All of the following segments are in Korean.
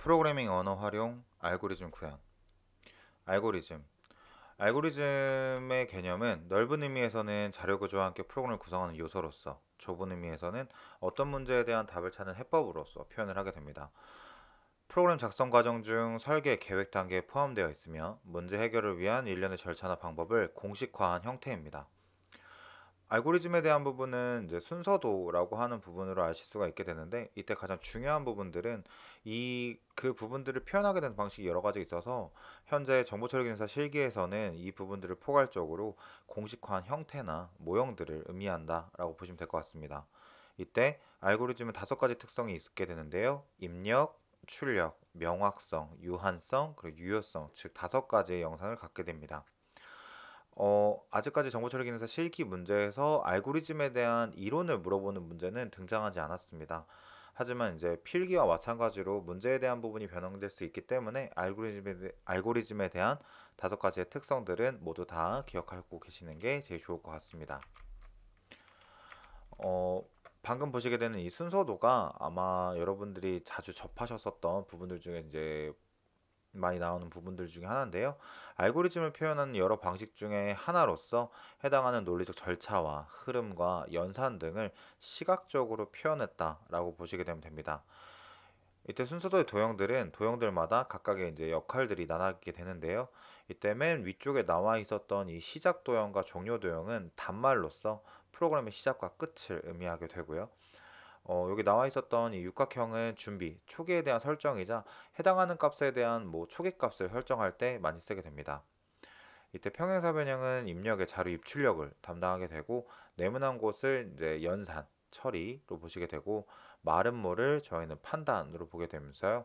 프로그래밍 언어 활용, 알고리즘 구현. 알고리즘. 알고리즘의 개념은 넓은 의미에서는 자료 구조와 함께 프로그램을 구성하는 요소로서, 좁은 의미에서는 어떤 문제에 대한 답을 찾는 해법으로서 표현을 하게 됩니다. 프로그램 작성 과정 중 설계 계획 단계에 포함되어 있으며 문제 해결을 위한 일련의 절차나 방법을 공식화한 형태입니다. 알고리즘에 대한 부분은 이제 순서도라고 하는 부분으로 아실 수가 있게 되는데 이때 가장 중요한 부분들은 이 그 부분들을 표현하게 되는 방식이 여러 가지 있어서 현재 정보 처리 기능사 실기에서는 이 부분들을 포괄적으로 공식화한 형태나 모형들을 의미한다라고 보시면 될 것 같습니다. 이때 알고리즘은 다섯 가지 특성이 있게 되는데요. 입력, 출력, 명확성, 유한성, 그리고 유효성 즉 다섯 가지의 영상을 갖게 됩니다. 어, 아직까지 정보처리기능사 실기 문제에서 알고리즘에 대한 이론을 물어보는 문제는 등장하지 않았습니다. 하지만 이제 필기와 마찬가지로 문제에 대한 부분이 변형될 수 있기 때문에 알고리즘에, 알고리즘에 대한 다섯 가지의 특성들은 모두 다 기억하고 계시는 게 제일 좋을 것 같습니다. 어, 방금 보시게 되는 이 순서도가 아마 여러분들이 자주 접하셨었던 부분들 중에 이제 많이 나오는 부분들 중에 하나인데요. 알고리즘을 표현하는 여러 방식 중에 하나로서 해당하는 논리적 절차와 흐름과 연산 등을 시각적으로 표현했다라고 보시게 되면 됩니다. 이때 순서도의 도형들은 도형들마다 각각의 이제 역할들이 나눠지게 되는데요. 이때 맨 위쪽에 나와 있었던 이 시작 도형과 종료 도형은 단말로서 프로그램의 시작과 끝을 의미하게 되고요. 어, 여기 나와 있었던 이 육각형은 준비, 초기에 대한 설정이자 해당하는 값에 대한 뭐 초기 값을 설정할 때 많이 쓰게 됩니다. 이때 평행사 변형은 입력의 자료 입출력을 담당하게 되고 네모난 곳을 이제 연산, 처리로 보시게 되고 마른 물을 저희는 판단으로 보게 되면서요.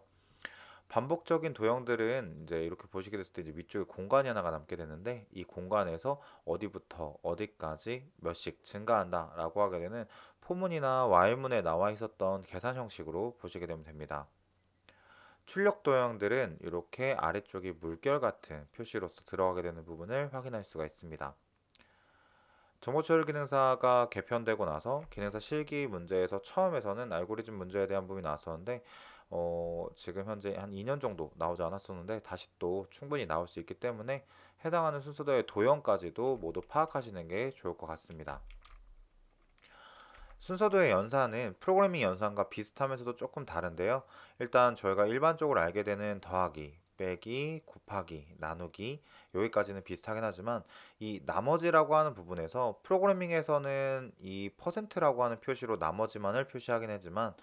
반복적인 도형들은 이제 이렇게 보시게 됐을 때 이제 위쪽에 공간이 하나가 남게 되는데 이 공간에서 어디부터 어디까지 몇씩 증가한다라고 하게 되는 포문이나 와일문에 나와 있었던 계산 형식으로 보시게 되면 됩니다. 출력 도형들은 이렇게 아래쪽이 물결 같은 표시로서 들어가게 되는 부분을 확인할 수가 있습니다. 정보처리 기능사가 개편되고 나서 기능사 실기 문제에서 처음에서는 알고리즘 문제에 대한 부분이 나왔었는데 어, 지금 현재 한 2년 정도 나오지 않았었는데 다시 또 충분히 나올 수 있기 때문에 해당하는 순서대의 도형까지도 모두 파악하시는 게 좋을 것 같습니다. 순서도의 연산은 프로그래밍 연산과 비슷하면서도 조금 다른데요. 일단 저희가 일반적으로 알게 되는 더하기, 빼기, 곱하기, 나누기 여기까지는 비슷하긴 하지만 이 나머지라고 하는 부분에서 프로그래밍에서는 이 퍼센트라고 하는 표시로 나머지만을 표시하긴 하지만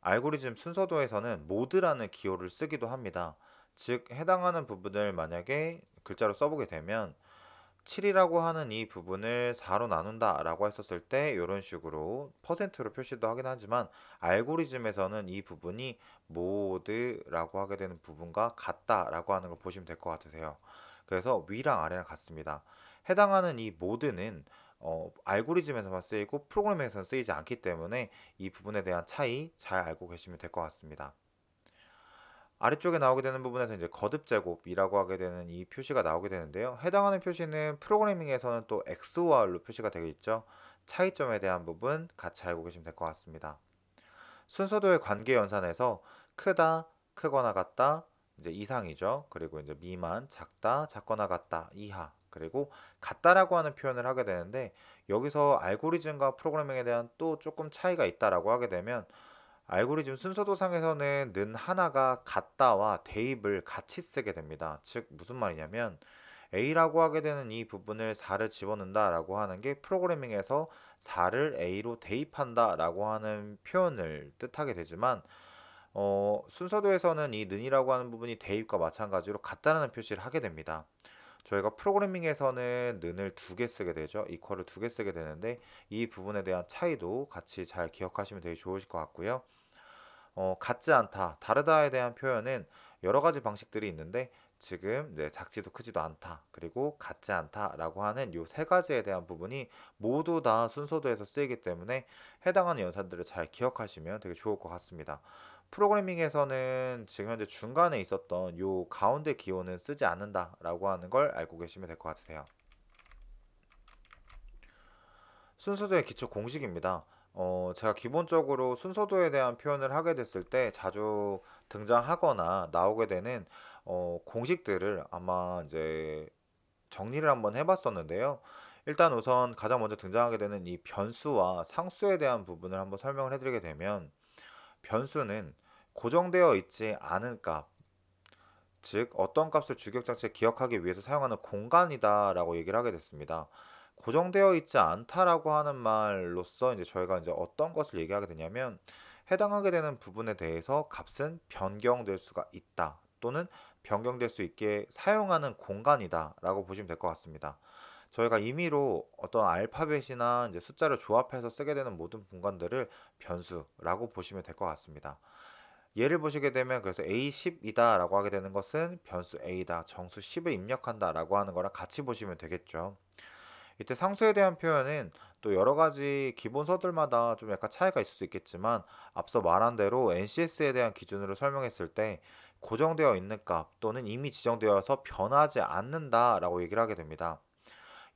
알고리즘 순서도에서는 모드라는 기호를 쓰기도 합니다. 즉 해당하는 부분을 만약에 글자로 써보게 되면 7이라고 하는 이 부분을 4로 나눈다 라고 했었을 때 이런 식으로 퍼센트로 표시도 하긴 하지만 알고리즘에서는 이 부분이 모드라고 하게 되는 부분과 같다 라고 하는 걸 보시면 될 것 같으세요 그래서 위랑 아래랑 같습니다 해당하는 이 모드는 어, 알고리즘에서만 쓰이고 프로그램에서는 쓰이지 않기 때문에 이 부분에 대한 차이 잘 알고 계시면 될 것 같습니다 아래쪽에 나오게 되는 부분에서 이제 거듭 제곱이라고 하게 되는 이 표시가 나오게 되는데요. 해당하는 표시는 프로그래밍에서는 또 x o r로 표시가 되어 있죠. 차이점에 대한 부분 같이 알고 계시면 될 것 같습니다. 순서도의 관계 연산에서 크다, 크거나 같다, 이제 이상이죠. 그리고 이제 미만, 작다, 작거나 같다, 이하, 그리고 같다라고 하는 표현을 하게 되는데 여기서 알고리즘과 프로그래밍에 대한 또 조금 차이가 있다라고 하게 되면 알고리즘 순서도상에서는 는 하나가 같다와 대입을 같이 쓰게 됩니다. 즉 무슨 말이냐면 A라고 하게 되는 이 부분을 4를 집어넣는다라고 하는 게 프로그래밍에서 4를 A로 대입한다라고 하는 표현을 뜻하게 되지만 어, 순서도에서는 이 는이라고 하는 부분이 대입과 마찬가지로 같다라는 표시를 하게 됩니다. 저희가 프로그래밍에서는 는을 두 개 쓰게 되죠. 이퀄을 두 개 쓰게 되는데 이 부분에 대한 차이도 같이 잘 기억하시면 되게 좋으실 것 같고요. 어, 같지 않다, 다르다에 대한 표현은 여러 가지 방식들이 있는데 지금 이 네, 작지도 크지도 않다 그리고 같지 않다라고 하는 이 세 가지에 대한 부분이 모두 다 순서도에서 쓰이기 때문에 해당하는 연산들을 잘 기억하시면 되게 좋을 것 같습니다. 프로그래밍에서는 지금 현재 중간에 있었던 이 가운데 기호는 쓰지 않는다라고 하는 걸 알고 계시면 될 것 같으세요. 순서도의 기초 공식입니다. 어, 제가 기본적으로 순서도에 대한 표현을 하게 됐을 때 자주 등장하거나 나오게 되는 어, 공식들을 아마 이제 정리를 한번 해봤었는데요. 일단 우선 가장 먼저 등장하게 되는 이 변수와 상수에 대한 부분을 한번 설명을 해드리게 되면 변수는 고정되어 있지 않은 값, 즉 어떤 값을 주격장치에 기억하기 위해서 사용하는 공간이다라고 얘기를 하게 됐습니다. 고정되어 있지 않다라고 하는 말로써 이제 저희가 이제 어떤 것을 얘기하게 되냐면 해당하게 되는 부분에 대해서 값은 변경될 수가 있다 또는 변경될 수 있게 사용하는 공간이다라고 보시면 될 것 같습니다. 저희가 임의로 어떤 알파벳이나 이제 숫자를 조합해서 쓰게 되는 모든 공간들을 변수라고 보시면 될 것 같습니다. 예를 보시게 되면 그래서 a10이다 라고 하게 되는 것은 변수 a다 정수 10을 입력한다 라고 하는 거랑 같이 보시면 되겠죠. 이때 상수에 대한 표현은 또 여러 가지 기본서들마다 좀 약간 차이가 있을 수 있겠지만 앞서 말한 대로 NCS에 대한 기준으로 설명했을 때 고정되어 있는 값 또는 이미 지정되어서 변하지 않는다라고 얘기를 하게 됩니다.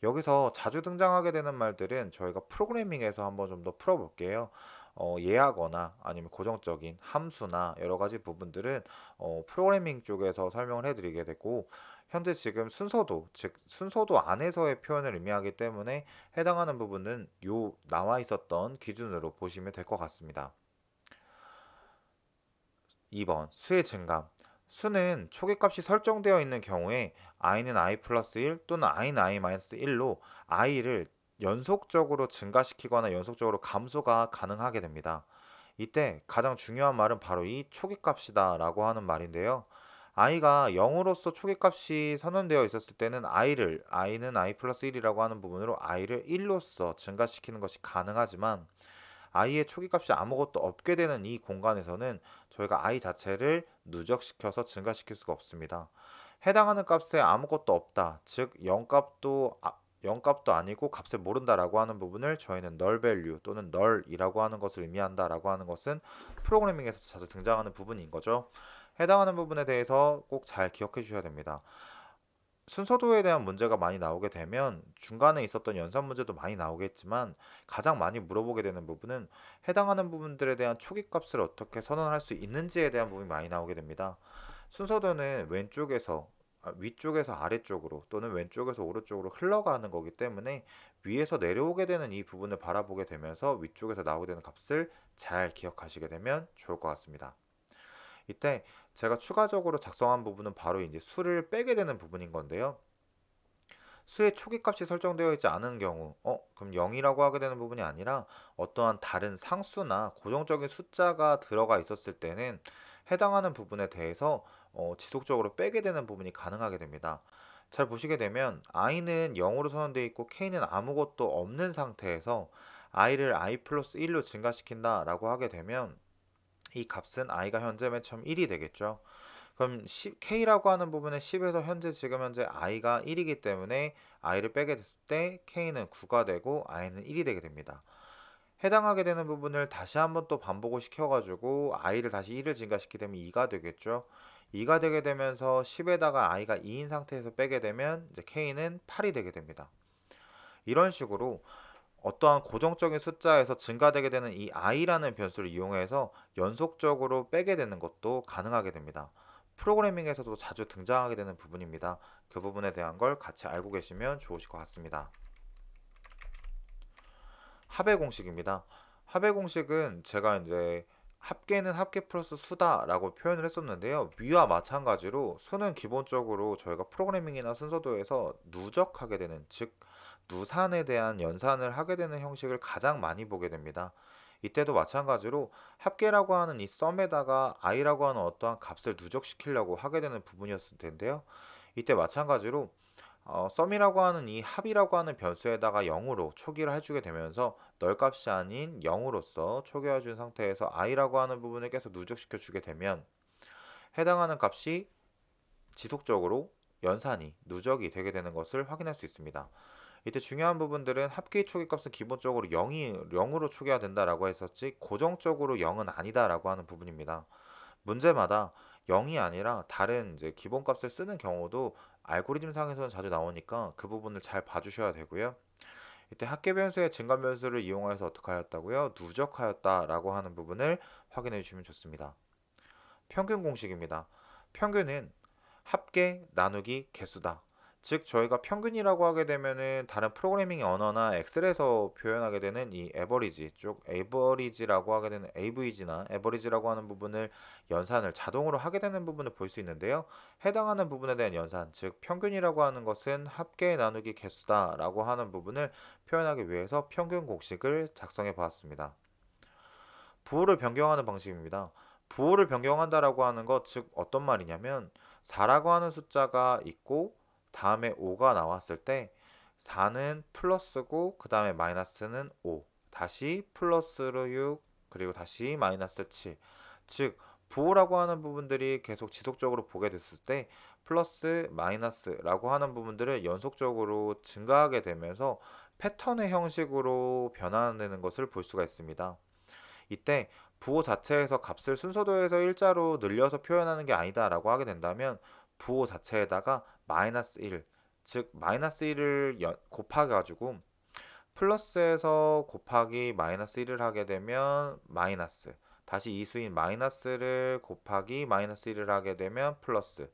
여기서 자주 등장하게 되는 말들은 저희가 프로그래밍에서 한번 좀 더 풀어볼게요. 어, 예하거나 아니면 고정적인 함수나 여러 가지 부분들은 어, 프로그래밍 쪽에서 설명을 해드리게 되고 현재 지금 순서도 즉 순서도 안에서의 표현을 의미하기 때문에 해당하는 부분은 요 나와 있었던 기준으로 보시면 될 것 같습니다. 2번 수의 증감 수는 초기값이 설정되어 있는 경우에 i는 i 플러스 1 또는 i는 i 마이너스 1로 i를 연속적으로 증가시키거나 연속적으로 감소가 가능하게 됩니다. 이때 가장 중요한 말은 바로 이초기값이다 라고 하는 말인데요. 아이가 0으로서 초기값이 선언되어 있었을 때는 아이를 i는 i 플러스 1이라고 하는 부분으로 i를 1로서 증가시키는 것이 가능하지만 i의 초기값이 아무것도 없게 되는 이 공간에서는 저희가 i 자체를 누적시켜서 증가시킬 수가 없습니다. 해당하는 값에 아무것도 없다. 즉 0값도 아, 0값도 아니고 값을 모른다라고 하는 부분을 저희는 null value 또는 null이라고 하는 것을 의미한다라고 하는 것은 프로그래밍에서도 자주 등장하는 부분인 거죠. 해당하는 부분에 대해서 꼭 잘 기억해 주셔야 됩니다. 순서도에 대한 문제가 많이 나오게 되면 중간에 있었던 연산 문제도 많이 나오겠지만 가장 많이 물어보게 되는 부분은 해당하는 부분들에 대한 초기 값을 어떻게 선언할 수 있는지에 대한 부분이 많이 나오게 됩니다. 순서도는 왼쪽에서 아, 위쪽에서 아래쪽으로 또는 왼쪽에서 오른쪽으로 흘러가는 거기 때문에 위에서 내려오게 되는 이 부분을 바라보게 되면서 위쪽에서 나오게 되는 값을 잘 기억하시게 되면 좋을 것 같습니다. 이때 제가 추가적으로 작성한 부분은 바로 이제 수를 빼게 되는 부분인 건데요. 수의 초기값이 설정되어 있지 않은 경우 어 그럼 0이라고 하게 되는 부분이 아니라 어떠한 다른 상수나 고정적인 숫자가 들어가 있었을 때는 해당하는 부분에 대해서 어, 지속적으로 빼게 되는 부분이 가능하게 됩니다. 잘 보시게 되면 i는 0으로 선언되어 있고 k는 아무것도 없는 상태에서 i를 i 플러스 1로 증가시킨다 라고 하게 되면 이 값은 i가 현재 맨 처음 1이 되겠죠. 그럼 10, k라고 하는 부분에 10에서 현재 지금 현재 i가 1이기 때문에 i를 빼게 됐을 때 k는 9가 되고 i는 1이 되게 됩니다. 해당하게 되는 부분을 다시 한번 또 반복을 시켜가지고 i를 다시 1을 증가시키면 게되 2가 되겠죠. 2가 되게 되면서 10에다가 i가 2인 상태에서 빼게 되면 이제 k는 8이 되게 됩니다. 이런 식으로 어떠한 고정적인 숫자에서 증가되게 되는 이 i라는 변수를 이용해서 연속적으로 빼게 되는 것도 가능하게 됩니다. 프로그래밍에서도 자주 등장하게 되는 부분입니다. 그 부분에 대한 걸 같이 알고 계시면 좋으실 것 같습니다. 합의 공식입니다. 합의 공식은 제가 이제 합계는 합계 플러스 수다라고 표현을 했었는데요. 위와 마찬가지로 수는 기본적으로 저희가 프로그래밍이나 순서도에서 누적하게 되는 즉 누산에 대한 연산을 하게 되는 형식을 가장 많이 보게 됩니다. 이때도 마찬가지로 합계라고 하는 이 썸에다가 i라고 하는 어떠한 값을 누적시키려고 하게 되는 부분이었을 텐데요. 이때 마찬가지로 어, 썸이라고 하는 이 합이라고 하는 변수에다가 0으로 초기를 해주게 되면서 널값이 아닌 0으로서 초기화해준 상태에서 i라고 하는 부분을 계속 누적시켜 주게 되면 해당하는 값이 지속적으로 연산이 누적이 되게 되는 것을 확인할 수 있습니다. 이때 중요한 부분들은 합계 초기값은 기본적으로 0이 0으로 초기화 된다라고 했었지 고정적으로 0은 아니다라고 하는 부분입니다. 문제마다 0이 아니라 다른 이제 기본값을 쓰는 경우도 알고리즘 상에서는 자주 나오니까 그 부분을 잘 봐주셔야 되고요. 이때 합계 변수의 증감 변수를 이용하여서 어떻게 하였다고요? 누적하였다라고 하는 부분을 확인해 주시면 좋습니다. 평균 공식입니다. 평균은 합계 나누기 개수다. 즉 저희가 평균이라고 하게 되면은 다른 프로그래밍 언어나 엑셀에서 표현하게 되는 이 에버리지 쪽 에버리지라고 하게 되는 AVG나 에버리지라고 하는 부분을 연산을 자동으로 하게 되는 부분을 볼 수 있는데요. 해당하는 부분에 대한 연산 즉 평균이라고 하는 것은 합계 나누기 개수다라고 하는 부분을 표현하기 위해서 평균 공식을 작성해 보았습니다. 부호를 변경하는 방식입니다. 부호를 변경한다라고 하는 것 즉 어떤 말이냐면 4라고 하는 숫자가 있고 다음에 5가 나왔을 때 4는 플러스고 그 다음에 마이너스는 5 다시 플러스로 6 그리고 다시 마이너스 7즉 부호라고 하는 부분들이 계속 지속적으로 보게 됐을 때 플러스 마이너스라고 하는 부분들을 연속적으로 증가하게 되면서 패턴의 형식으로 변환되는 것을 볼 수가 있습니다. 이때 부호 자체에서 값을 순서도에서 일자로 늘려서 표현하는 게 아니다라고 하게 된다면 부호 자체에다가 마이너스 1, 즉 마이너스 1을 곱하게 가지고 플러스에서 곱하기 마이너스 1을 하게 되면 마이너스 다시 이수인 마이너스를 곱하기 마이너스 1을 하게 되면 플러스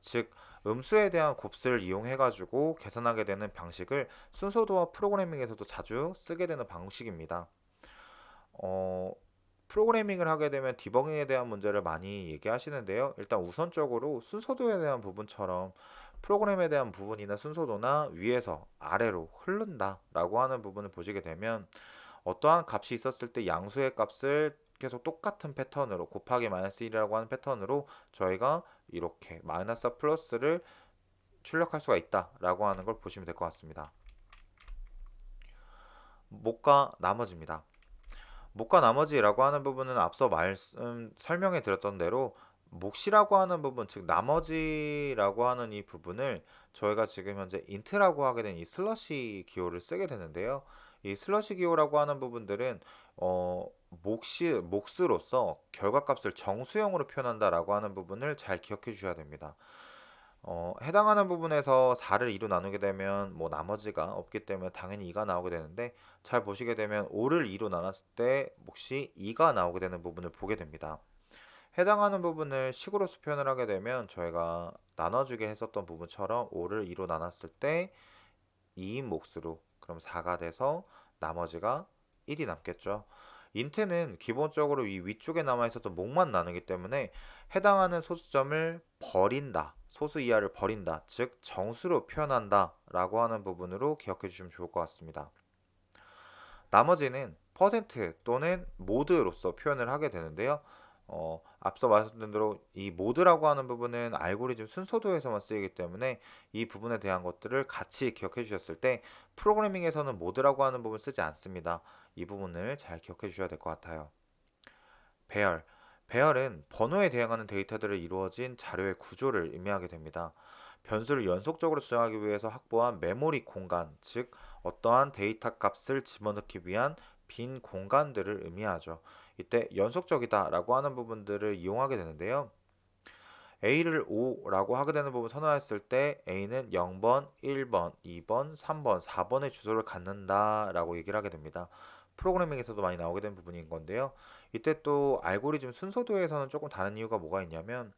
즉 음수에 대한 곱슬을 이용해 가지고 계산하게 되는 방식을 순서도와 프로그래밍에서도 자주 쓰게 되는 방식입니다. 어, 프로그래밍을 하게 되면 디버깅에 대한 문제를 많이 얘기하시는데요. 일단 우선적으로 순서도에 대한 부분처럼 프로그램에 대한 부분이나 순서도나 위에서 아래로 흐른다라고 하는 부분을 보시게 되면 어떠한 값이 있었을 때 양수의 값을 계속 똑같은 패턴으로 곱하기 마이너스 1이라고 하는 패턴으로 저희가 이렇게 마이너스 플러스를 출력할 수가 있다라고 하는 걸 보시면 될 것 같습니다. 목과 나머지입니다. 목과 나머지라고 하는 부분은 앞서 말씀 설명해 드렸던 대로 몫이라고 하는 부분, 즉 나머지라고 하는 이 부분을 저희가 지금 현재 인트라고 하게 된 이 슬러시 기호를 쓰게 되는데요. 이 슬러시 기호라고 하는 부분들은 어, 몫이 몫으로서 결과값을 정수형으로 표현한다라고 하는 부분을 잘 기억해 주셔야 됩니다. 어, 해당하는 부분에서 4를 2로 나누게 되면 뭐 나머지가 없기 때문에 당연히 2가 나오게 되는데 잘 보시게 되면 5를 2로 나눴을 때 몫이 2가 나오게 되는 부분을 보게 됩니다. 해당하는 부분을 식으로서 표현을 하게 되면 저희가 나눠주게 했었던 부분처럼 5를 2로 나눴을 때 2인 몫으로 그럼 4가 돼서 나머지가 1이 남겠죠. 인트는 기본적으로 이 위쪽에 남아있었던 목만 나누기 때문에 해당하는 소수점을 버린다. 소수 이하를 버린다. 즉 정수로 표현한다. 라고 하는 부분으로 기억해 주시면 좋을 것 같습니다. 나머지는 퍼센트 또는 모드로서 표현을 하게 되는데요. 어, 앞서 말씀드린 대로 이 모드라고 하는 부분은 알고리즘 순서도에서만 쓰이기 때문에 이 부분에 대한 것들을 같이 기억해 주셨을 때 프로그래밍에서는 모드라고 하는 부분 쓰지 않습니다. 이 부분을 잘 기억해 주셔야 될 것 같아요. 배열. 배열은 번호에 대응하는 데이터들을 이루어진 자료의 구조를 의미하게 됩니다. 변수를 연속적으로 수정하기 위해서 확보한 메모리 공간, 즉 어떠한 데이터 값을 집어넣기 위한 빈 공간들을 의미하죠. 이때 연속적이다라고 하는 부분들을 이용하게 되는데요. A를 5라고 하게 되는 부분 선언했을 때 A는 0번, 1번, 2번, 3번, 4번의 주소를 갖는다라고 얘기를 하게 됩니다. 프로그래밍에서도 많이 나오게 된 부분인 건데요. 이때 또 알고리즘 순서도에서는 조금 다른 이유가 뭐가 있냐면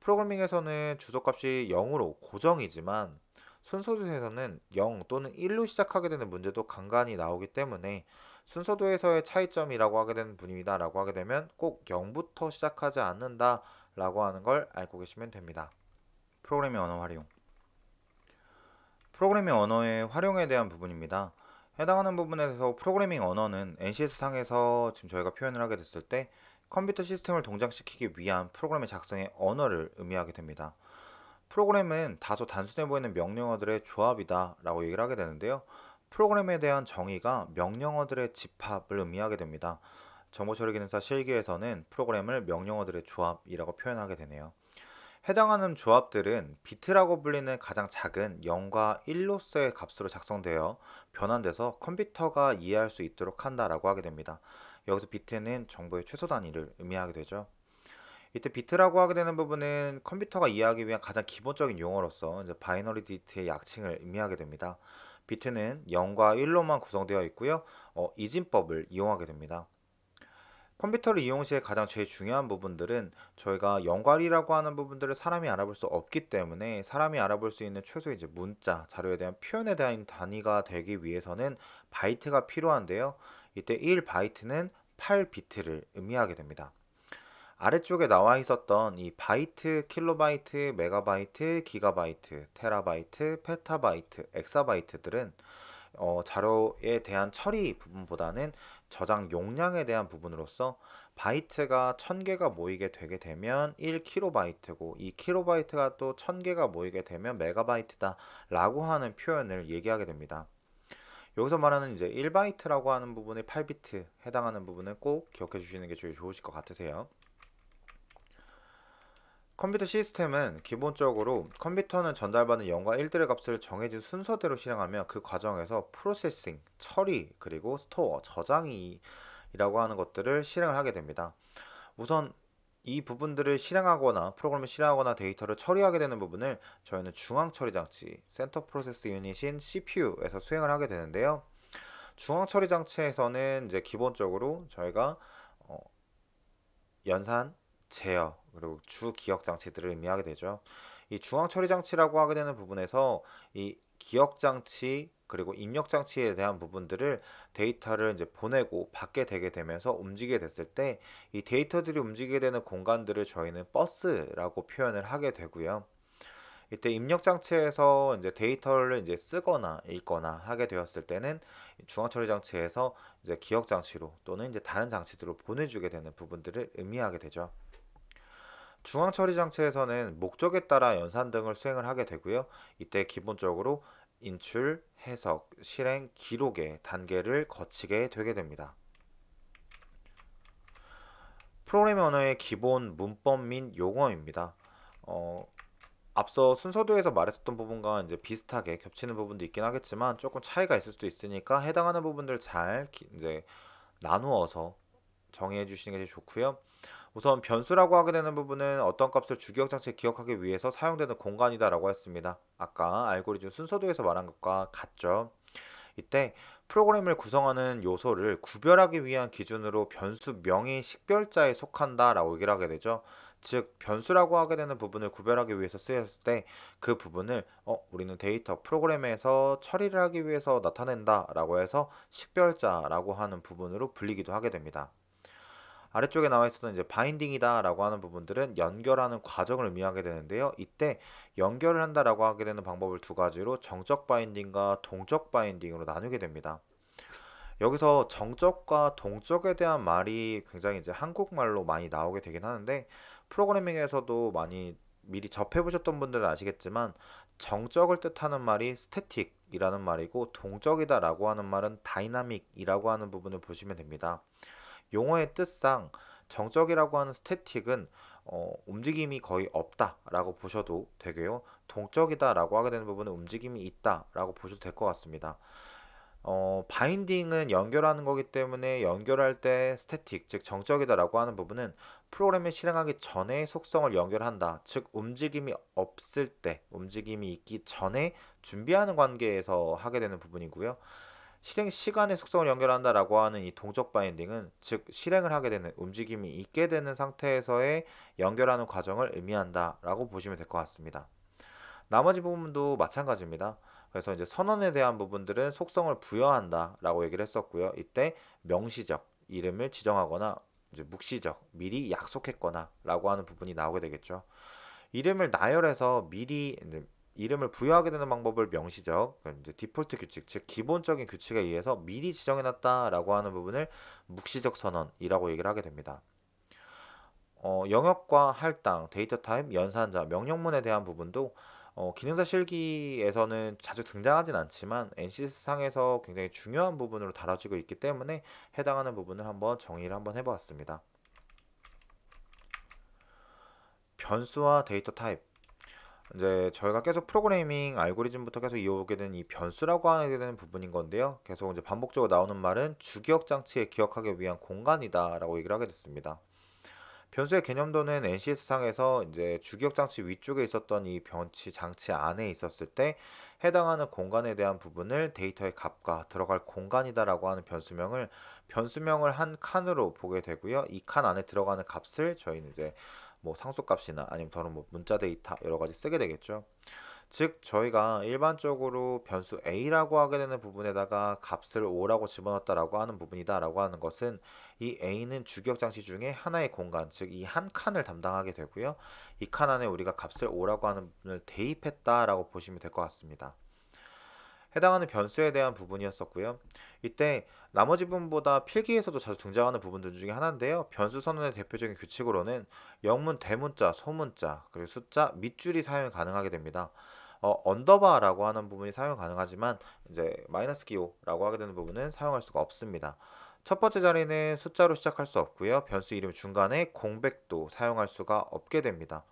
프로그래밍에서는 주소값이 0으로 고정이지만 순서도에서는 0 또는 1로 시작하게 되는 문제도 간간히 나오기 때문에 순서도에서의 차이점이라고 하게 되는 분위기다라고 하게 되면 꼭 0부터 시작하지 않는다라고 하는 걸 알고 계시면 됩니다. 프로그래밍 언어 활용 프로그래밍 언어의 활용에 대한 부분입니다. 해당하는 부분에 대해서 프로그래밍 언어는 NCS 상에서 지금 저희가 표현을 하게 됐을 때 컴퓨터 시스템을 동작시키기 위한 프로그램의 작성의 언어를 의미하게 됩니다. 프로그램은 다소 단순해 보이는 명령어들의 조합이다 라고 얘기를 하게 되는데요. 프로그램에 대한 정의가 명령어들의 집합을 의미하게 됩니다. 정보처리기능사 실기에서는 프로그램을 명령어들의 조합이라고 표현하게 되네요. 해당하는 조합들은 비트라고 불리는 가장 작은 0과 1로서의 값으로 작성되어 변환돼서 컴퓨터가 이해할 수 있도록 한다라고 하게 됩니다. 여기서 비트는 정보의 최소 단위를 의미하게 되죠. 이때 비트라고 하게 되는 부분은 컴퓨터가 이해하기 위한 가장 기본적인 용어로서 바이너리 디트의 약칭을 의미하게 됩니다. 비트는 0과 1로만 구성되어 있고요. 어, 이진법을 이용하게 됩니다. 컴퓨터를 이용 시에 가장 제일 중요한 부분들은 저희가 연괄이라고 하는 부분들을 사람이 알아볼 수 없기 때문에 사람이 알아볼 수 있는 최소 이제 문자 자료에 대한 표현에 대한 단위가 되기 위해서는 바이트가 필요한데요. 이때 1바이트는 8비트를 의미하게 됩니다. 아래쪽에 나와 있었던 이 바이트, 킬로바이트, 메가바이트, 기가바이트, 테라바이트, 페타바이트, 엑사바이트들은 어, 자료에 대한 처리 부분보다는 저장 용량에 대한 부분으로서 바이트가 1000개가 모이게 되게 되면 1kb고 2kb가 또 1000개가 모이게 되면 메가바이트다 라고 하는 표현을 얘기하게 됩니다. 여기서 말하는 이제 1바이트라고 하는 부분의 8비트 해당하는 부분을 꼭 기억해 주시는 게 제일 좋으실 것 같으세요. 컴퓨터 시스템은 기본적으로 컴퓨터는 전달받는 0과 1들의 값을 정해진 순서대로 실행하며 그 과정에서 프로세싱, 처리, 그리고 스토어, 저장이라고 하는 것들을 실행을 하게 됩니다. 우선 이 부분들을 실행하거나 프로그램을 실행하거나 데이터를 처리하게 되는 부분을 저희는 중앙처리장치, 센터 프로세스 유닛인 CPU에서 수행을 하게 되는데요. 중앙처리장치에서는 이제 기본적으로 저희가 어, 연산, 제어 그리고 주 기억 장치들을 의미하게 되죠. 이 중앙 처리 장치라고 하게 되는 부분에서 이 기억 장치 그리고 입력 장치에 대한 부분들을 데이터를 이제 보내고 받게 되게 되면서 움직이게 됐을 때 이 데이터들이 움직이게 되는 공간들을 저희는 버스라고 표현을 하게 되고요. 이때 입력 장치에서 이제 데이터를 이제 쓰거나 읽거나 하게 되었을 때는 중앙 처리 장치에서 이제 기억 장치로 또는 이제 다른 장치들로 보내주게 되는 부분들을 의미하게 되죠. 중앙처리 장치에서는 목적에 따라 연산 등을 수행을 하게 되고요. 이때 기본적으로 인출, 해석, 실행, 기록의 단계를 거치게 되게 됩니다. 프로그램 언어의 기본 문법 및 용어입니다. 어, 앞서 순서도에서 말했었던 부분과 이제 비슷하게 겹치는 부분도 있긴 하겠지만 조금 차이가 있을 수도 있으니까 해당하는 부분들 잘 이제 나누어서 정의해 주시는 게 좋고요. 우선 변수라고 하게 되는 부분은 어떤 값을 주기억 장치에 기억하기 위해서 사용되는 공간이다라고 했습니다. 아까 알고리즘 순서도에서 말한 것과 같죠. 이때 프로그램을 구성하는 요소를 구별하기 위한 기준으로 변수명이 식별자에 속한다라고 얘기를 하게 되죠. 즉 변수라고 하게 되는 부분을 구별하기 위해서 쓰였을 때 그 부분을 어, 우리는 데이터 프로그램에서 처리를 하기 위해서 나타낸다라고 해서 식별자라고 하는 부분으로 불리기도 하게 됩니다. 아래쪽에 나와 있었던 이제 바인딩이다라고 하는 부분들은 연결하는 과정을 의미하게 되는데요. 이때 연결을 한다라고 하게 되는 방법을 두 가지로 정적 바인딩과 동적 바인딩으로 나누게 됩니다. 여기서 정적과 동적에 대한 말이 굉장히 이제 한국말로 많이 나오게 되긴 하는데 프로그래밍에서도 많이 미리 접해 보셨던 분들은 아시겠지만 정적을 뜻하는 말이 스태틱이라는 말이고 동적이다라고 하는 말은 다이나믹이라고 하는 부분을 보시면 됩니다. 용어의 뜻상 정적이라고 하는 스태틱은 어, 움직임이 거의 없다라고 보셔도 되고요. 동적이다라고 하게 되는 부분은 움직임이 있다라고 보셔도 될 것 같습니다. 어, 바인딩은 연결하는 거기 때문에 연결할 때 스태틱, 즉 정적이다라고 하는 부분은 프로그램을 실행하기 전에 속성을 연결한다. 즉 움직임이 없을 때, 움직임이 있기 전에 준비하는 관계에서 하게 되는 부분이고요. 실행 시간의 속성을 연결한다라고 하는 이 동적 바인딩은 즉 실행을 하게 되는 움직임이 있게 되는 상태에서의 연결하는 과정을 의미한다라고 보시면 될 것 같습니다. 나머지 부분도 마찬가지입니다. 그래서 이제 선언에 대한 부분들은 속성을 부여한다라고 얘기를 했었고요. 이때 명시적 이름을 지정하거나 이제 묵시적 미리 약속했거나라고 하는 부분이 나오게 되겠죠. 이름을 나열해서 미리 이름을 부여하게 되는 방법을 명시적, 그러니까 이제 디폴트 규칙, 즉 기본적인 규칙에 의해서 미리 지정해놨다라고 하는 부분을 묵시적 선언이라고 얘기를 하게 됩니다. 어, 영역과 할당, 데이터 타입, 연산자, 명령문에 대한 부분도 어, 기능사 실기에서는 자주 등장하진 않지만 NC상에서 굉장히 중요한 부분으로 다뤄지고 있기 때문에 해당하는 부분을 한번 정의를 한번 해보았습니다. 변수와 데이터 타입 이제 저희가 계속 프로그래밍 알고리즘부터 계속 이어오게 된 이 변수라고 하게 되는 부분인 건데요. 계속 이제 반복적으로 나오는 말은 주기억 장치에 기억하기 위한 공간이다라고 얘기를 하게 됐습니다. 변수의 개념도는 NCS 상에서 이제 주기억 장치 위쪽에 있었던 이 변치 장치 안에 있었을 때 해당하는 공간에 대한 부분을 데이터의 값과 들어갈 공간이다라고 하는 변수명을 변수명을 한 칸으로 보게 되고요. 이 칸 안에 들어가는 값을 저희는 이제 뭐상속값이나 아니면 더는 뭐 문자 데이터 여러 가지 쓰게 되겠죠. 즉 저희가 일반적으로 변수 a라고 하게 되는 부분에다가 값을 5라고 집어넣었다라고 하는 부분이다라고 하는 것은 이 a는 주격 장치 중에 하나의 공간 즉 이 한 칸을 담당하게 되고요. 이 칸 안에 우리가 값을 5라고 하는 부분을 대입했다라고 보시면 될 것 같습니다. 해당하는 변수에 대한 부분이었었고요. 이때 나머지 부분보다 필기에서도 자주 등장하는 부분들 중에 하나인데요. 변수 선언의 대표적인 규칙으로는 영문 대문자, 소문자, 그리고 숫자, 밑줄이 사용이 가능하게 됩니다. 어, 언더바라고 하는 부분이 사용 가능하지만 이제 마이너스 기호라고 하게 되는 부분은 사용할 수가 없습니다. 첫 번째 자리는 숫자로 시작할 수 없고요. 변수 이름 중간에 공백도 사용할 수가 없게 됩니다.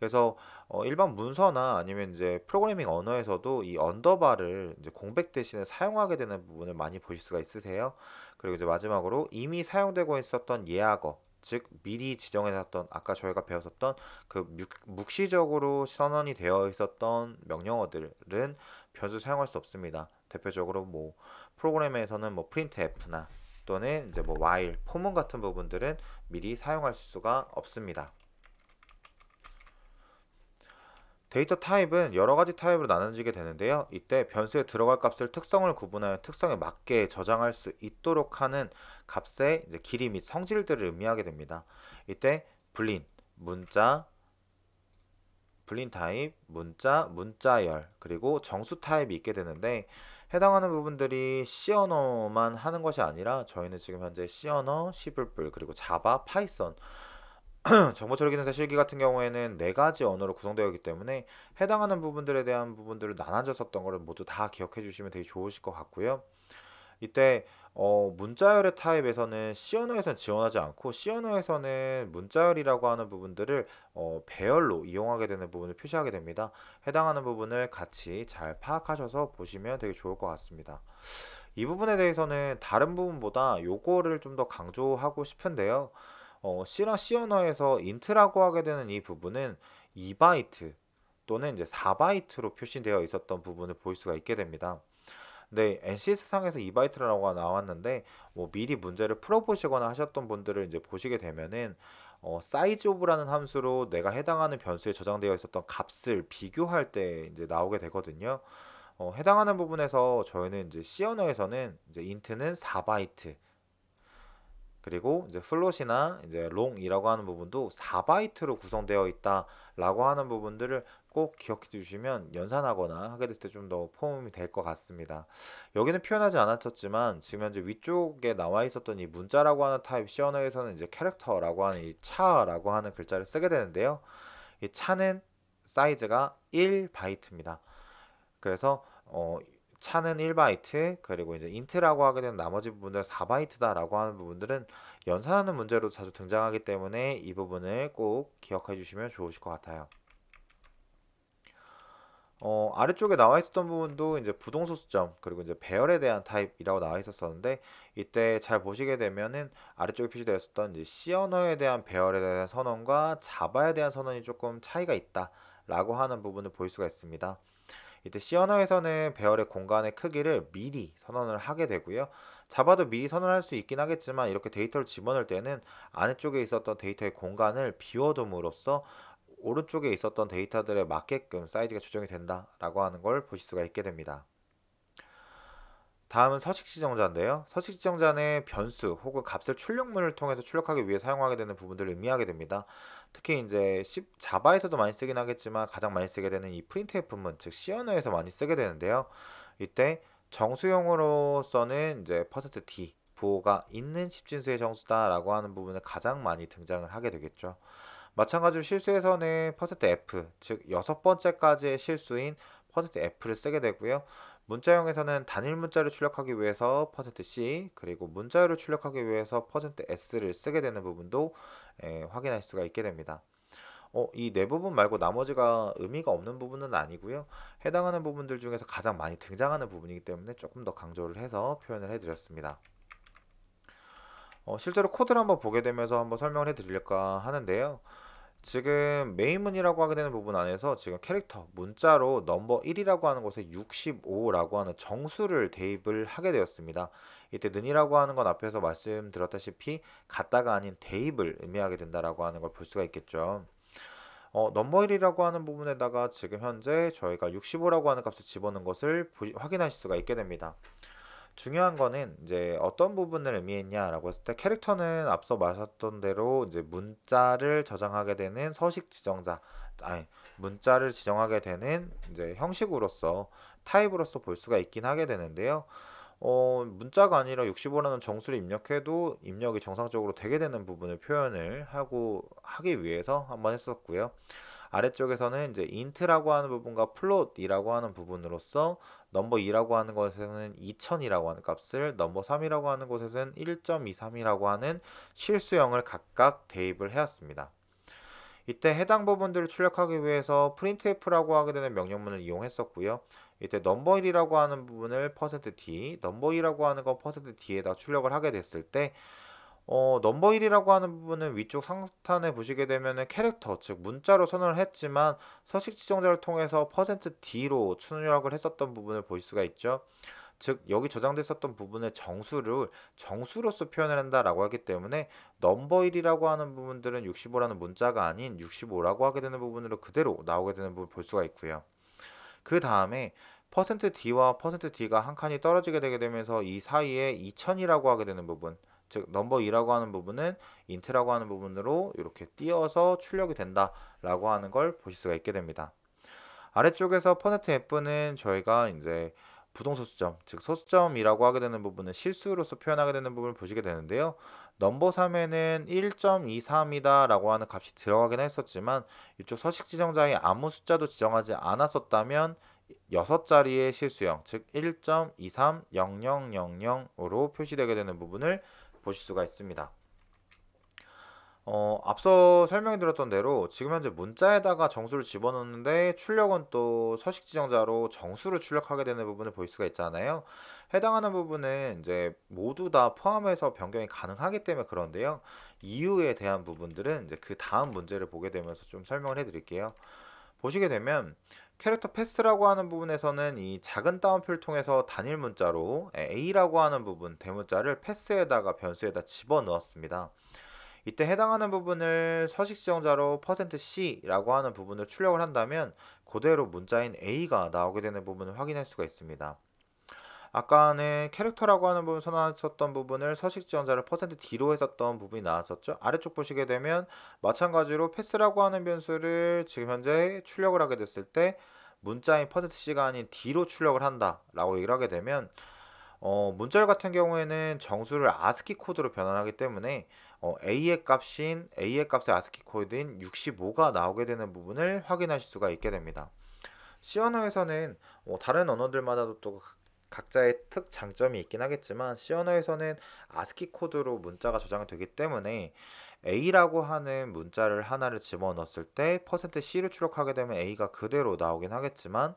그래서 어, 일반 문서나 아니면 이제 프로그래밍 언어에서도 이 언더바를 이제 공백 대신에 사용하게 되는 부분을 많이 보실 수가 있으세요. 그리고 이제 마지막으로 이미 사용되고 있었던 예약어 즉 미리 지정해놨던 아까 저희가 배웠었던 그 묵시적으로 선언이 되어 있었던 명령어들은 변수 사용할 수 없습니다. 대표적으로 뭐 프로그램에서는 뭐 printf나 또는 이제 뭐 while, 포문 같은 부분들은 미리 사용할 수가 없습니다. 데이터 타입은 여러 가지 타입으로 나눠지게 되는데요. 이때 변수에 들어갈 값을 특성을 구분하여 특성에 맞게 저장할 수 있도록 하는 값의 길이 및 성질들을 의미하게 됩니다. 이때 불린, 문자, 불린 타입, 문자, 문자열, 그리고 정수 타입이 있게 되는데 해당하는 부분들이 C 언어만 하는 것이 아니라 저희는 지금 현재 C 언어, C++, 그리고 자바, 파이썬 정보처리 기능사 실기 같은 경우에는 네 가지 언어로 구성되어 있기 때문에 해당하는 부분들에 대한 부분들을 나눠져 썼던 것을 모두 다 기억해 주시면 되게 좋으실 것 같고요. 이때 어, 문자열의 타입에서는 시 언어에서는 지원하지 않고 시 언어에서는 문자열이라고 하는 부분들을 어, 배열로 이용하게 되는 부분을 표시하게 됩니다. 해당하는 부분을 같이 잘 파악하셔서 보시면 되게 좋을 것 같습니다. 이 부분에 대해서는 다른 부분보다 요거를 좀 더 강조하고 싶은데요. 어, C나 C 언어에서 인트라고 하게 되는 이 부분은 2바이트 또는 이제 4바이트로 표시되어 있었던 부분을 볼 수가 있게 됩니다. 네, NCS상에서 2바이트라고 나왔는데 뭐 미리 문제를 풀어보시거나 하셨던 분들을 이제 보시게 되면은 어, 사이즈 오브라는 함수로 내가 해당하는 변수에 저장되어 있었던 값을 비교할 때 이제 나오게 되거든요. 어, 해당하는 부분에서 저희는 이제 C 언어에서는 이제 인트는 4바이트, 그리고 이제 플롯이나 이제 롱이라고 하는 부분도 4바이트로 구성되어 있다라고 하는 부분들을 꼭 기억해 주시면 연산하거나 하게 될 때 좀 더 포함이 될 것 같습니다. 여기는 표현하지 않았었지만 지금 현재 위쪽에 나와 있었던 이 문자라고 하는 타입 시 언어에서는 이제 캐릭터라고 하는 이 차라고 하는 글자를 쓰게 되는데요. 이 차는 사이즈가 1바이트입니다. 그래서 어 차는 1바이트 그리고 이제 인트라고 하게 되는 나머지 부분들 4바이트다라고 하는 부분들은 연산하는 문제로 자주 등장하기 때문에 이 부분을 꼭 기억해 주시면 좋으실 것 같아요. 어, 아래쪽에 나와 있었던 부분도 이제 부동소수점 그리고 이제 배열에 대한 타입이라고 나와 있었었는데 이때 잘 보시게 되면은 아래쪽에 표시되어 있었던 이제 C 언어에 대한 배열에 대한 선언과 자바에 대한 선언이 조금 차이가 있다 라고 하는 부분을 볼 수가 있습니다. 이때 C 언어에서는 배열의 공간의 크기를 미리 선언을 하게 되고요. 잡아도 미리 선언할 수 있긴 하겠지만 이렇게 데이터를 집어넣을 때는 아래쪽에 있었던 데이터의 공간을 비워둠으로써 오른쪽에 있었던 데이터들에 맞게끔 사이즈가 조정이 된다라고 하는 걸 보실 수가 있게 됩니다. 다음은 서식 지정자인데요. 서식 지정자는 변수 혹은 값을 출력문을 통해서 출력하기 위해 사용하게 되는 부분들을 의미하게 됩니다. 특히 이제 자바에서도 많이 쓰긴 하겠지만 가장 많이 쓰게 되는 이 프린트의 품문 즉 C 언어에서 많이 쓰게 되는데요. 이때 정수형으로서는 이제 퍼센트 %d 부호가 있는 십진수의 정수다라고 하는 부분에 가장 많이 등장을 하게 되겠죠. 마찬가지로 실수에서는 퍼센트 %f 즉 여섯 번째까지의 실수인 퍼센트 %f를 쓰게 되고요. 문자형에서는 단일 문자를 출력하기 위해서 퍼센트 %c 그리고 문자열을 출력하기 위해서 퍼센트 %s를 쓰게 되는 부분도 예, 확인할 수가 있게 됩니다. 어, 이네 부분 말고 나머지가 의미가 없는 부분은 아니고요. 해당하는 부분들 중에서 가장 많이 등장하는 부분이기 때문에 조금 더 강조를 해서 표현을 해드렸습니다. 어, 실제로 코드를 한번 보게 되면서 한번 설명을 해드릴까 하는데요. 지금 메인문이라고 하게 되는 부분 안에서 지금 캐릭터 문자로 넘버 1이라고 하는 곳에 65라고 하는 정수를 대입을 하게 되었습니다. 이때 는이라고 하는 건 앞에서 말씀드렸다시피 갔다가 아닌 대입을 의미하게 된다라고 하는 걸 볼 수가 있겠죠. 어, 넘버 1이라고 하는 부분에다가 지금 현재 저희가 65라고 하는 값을 집어넣은 것을 보시, 확인하실 수가 있게 됩니다. 중요한 거는 이제 어떤 부분을 의미했냐라고 했을 때 캐릭터는 앞서 말했던 대로 이제 문자를 저장하게 되는 서식 지정자 아니 문자를 지정하게 되는 이제 형식으로서 타입으로서 볼 수가 있긴 하게 되는데요. 어, 문자가 아니라 60원이라는 정수를 입력해도 입력이 정상적으로 되게 되는 부분을 표현을 하고 하기 위해서 한번 했었고요. 아래쪽에서는 이제 int라고 하는 부분과 플롯이라고 하는 부분으로서 넘버 2라고 하는 것에서는 2000이라고 하는 값을 넘버 3이라고 하는 것에서는 1.23이라고 하는 실수형을 각각 대입을 해왔습니다. 이때 해당 부분들을 출력하기 위해서 printf라고 하게 되는 명령문을 이용했었고요. 이때 넘버 1이라고 하는 부분을 퍼센트 %d, 넘버 2라고 하는 건 퍼센트 %d에다 출력을 하게 됐을 때 어, 넘버 1이라고 하는 부분은 위쪽 상단에 보시게 되면 캐릭터, 즉 문자로 선언을 했지만 서식 지정자를 통해서 퍼센트 %d로 출력을 했었던 부분을 볼 수가 있죠. 즉 여기 저장됐었던 부분의 정수를 정수로서 표현을 한다라고 하기 때문에 넘버 1이라고 하는 부분들은 65라는 문자가 아닌 65라고 하게 되는 부분으로 그대로 나오게 되는 부분 을볼 수가 있고요. 그 다음에 퍼센트 %d와 퍼센트 %d가 한 칸이 떨어지게 되게 되면서 이 사이에 2000이라고 하게 되는 부분 즉 넘버 2라고 하는 부분은 인트라고 하는 부분으로 이렇게 띄어서 출력이 된다라고 하는 걸 보실 수가 있게 됩니다. 아래쪽에서 퍼센트 %f는 저희가 이제 부동소수점, 즉 소수점이라고 하게 되는 부분은 실수로서 표현하게 되는 부분을 보시게 되는데요. 넘버 3에는 1.23이다 라고 하는 값이 들어가긴 했었지만 이쪽 서식 지정자에 아무 숫자도 지정하지 않았었다면 6자리의 실수형, 즉 1.230000으로 표시되게 되는 부분을 보실 수가 있습니다. 어, 앞서 설명드렸던 대로 지금 현재 문자에다가 정수를 집어넣는데 출력은 또 서식 지정자로 정수를 출력하게 되는 부분을 볼 수가 있잖아요. 해당하는 부분은 이제 모두 다 포함해서 변경이 가능하기 때문에 그런데요. 이유에 대한 부분들은 이제 그 다음 문제를 보게 되면서 좀 설명을 해드릴게요. 보시게 되면 캐릭터 패스라고 하는 부분에서는 이 작은 따옴표를 통해서 단일 문자로 A라고 하는 부분 대문자를 패스에다가 변수에다 집어넣었습니다. 이때 해당하는 부분을 서식 지정자로 %c라고 하는 부분을 출력을 한다면 그대로 문자인 a가 나오게 되는 부분을 확인할 수가 있습니다. 아까는 캐릭터라고 하는 부분 선언하셨던 부분을 서식 지정자를 퍼센트 D로 했었던 부분이 나왔었죠. 아래쪽 보시게 되면 마찬가지로 패스라고 하는 변수를 지금 현재 출력을 하게 됐을 때 문자인 퍼센트 C가 아닌 D로 출력을 한다라고 얘기를 하게 되면 어, 문절 같은 경우에는 정수를 아스키 코드로 변환하기 때문에 어, A의 값인 A의 값의 아스키 코드인 65가 나오게 되는 부분을 확인하실 수가 있게 됩니다. C 언어에서는 어, 뭐 다른 언어들마다도 또 각자의 특 장점이 있긴 하겠지만 C 언어에서는 아스키 코드로 문자가 저장되기 때문에 A라고 하는 문자를 하나를 집어넣었을 때 %C를 출력하게 되면 A가 그대로 나오긴 하겠지만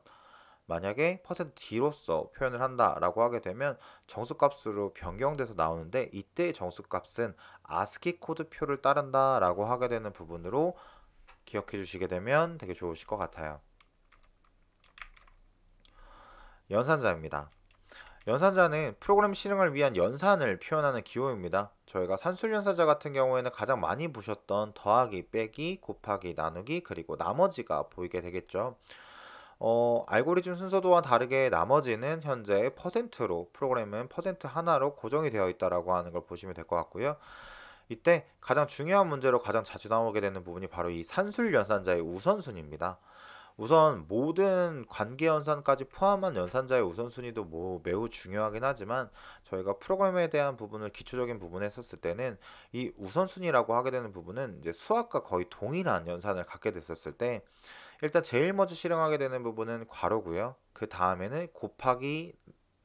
만약에 퍼센트 %d로서 표현을 한다라고 하게 되면 정수값으로 변경돼서 나오는데 이때 정수값은 ASCII 코드 표를 따른다라고 하게 되는 부분으로 기억해 주시게 되면 되게 좋으실 것 같아요. 연산자입니다. 연산자는 프로그램 실행을 위한 연산을 표현하는 기호입니다. 저희가 산술연산자 같은 경우에는 가장 많이 보셨던 더하기, 빼기, 곱하기, 나누기, 그리고 나머지가 보이게 되겠죠. 어, 알고리즘 순서도와 다르게 나머지는 현재 퍼센트로 프로그램은 퍼센트 하나로 고정이 되어 있다라고 하는 걸 보시면 될 것 같고요. 이때 가장 중요한 문제로 가장 자주 나오게 되는 부분이 바로 이 산술 연산자의 우선순위입니다. 우선 모든 관계 연산까지 포함한 연산자의 우선순위도 뭐 매우 중요하긴 하지만 저희가 프로그램에 대한 부분을 기초적인 부분에 썼을 때는 이 우선순위라고 하게 되는 부분은 이제 수학과 거의 동일한 연산을 갖게 됐었을 때 일단 제일 먼저 실행하게 되는 부분은 괄호고요. 그 다음에는 곱하기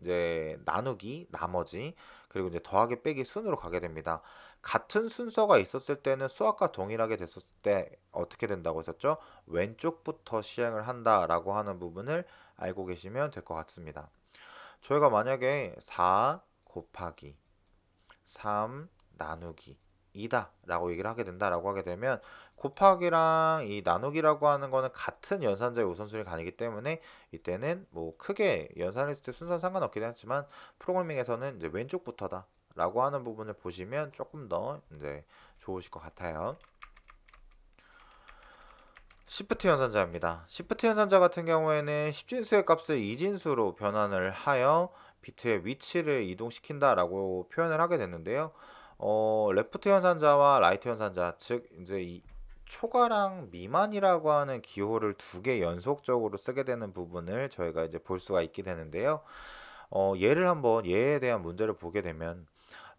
이제 나누기 나머지 그리고 이제 더하기 빼기 순으로 가게 됩니다. 같은 순서가 있었을 때는 수학과 동일하게 됐었을 때 어떻게 된다고 했었죠? 왼쪽부터 시행을 한다라고 하는 부분을 알고 계시면 될 것 같습니다. 저희가 만약에 4 곱하기 3 나누기 2다 라고 얘기를 하게 된다 라고 하게 되면 곱하기랑 이 나누기라고 하는 거는 같은 연산자의 우선순위 가 간이기 때문에 이때는 뭐 크게 연산했을 때 순서는 상관없긴 하지만 프로그래밍에서는 이제 왼쪽부터다 라고 하는 부분을 보시면 조금 더 이제 좋으실 것 같아요 시프트 연산자입니다 시프트 연산자 같은 경우에는 1 0진수의 값을 2진수로 변환을 하여 비트의 위치를 이동시킨다 라고 표현을 하게 됐는데요 어, 레프트 현산자와 라이트 현산자 즉 이제 이 초과랑 미만이라고 하는 기호를 두 개 연속적으로 쓰게 되는 부분을 저희가 이제 볼 수가 있게 되는데요. 어, 얘를 한번 얘에 대한 문제를 보게 되면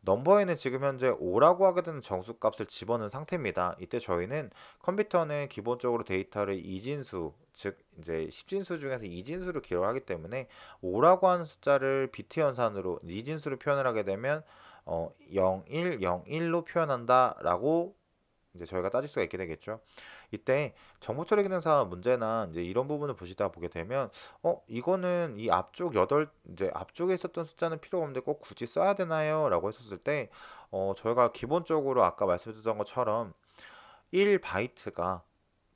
넘버에는 지금 현재 5라고 하게 되는 정수값을 집어넣은 상태입니다. 이때 저희는 컴퓨터는 기본적으로 데이터를 이진수, 즉 이제 10진수 중에서 이진수로 기록하기 때문에 5라고 하는 숫자를 비트 연산으로 이진수로 표현을 하게 되면 어, 0101로 표현한다라고 이제 저희가 따질 수가 있게 되겠죠. 이때 정보 처리 기능사 문제나 이제 이런 부분을 보시다 보게 되면 어 이거는 이 앞쪽 여덟 이제 앞쪽에 있었던 숫자는 필요 없는데 꼭 굳이 써야 되나요?라고 했었을 때 어 저희가 기본적으로 아까 말씀드렸던 것처럼 1 바이트가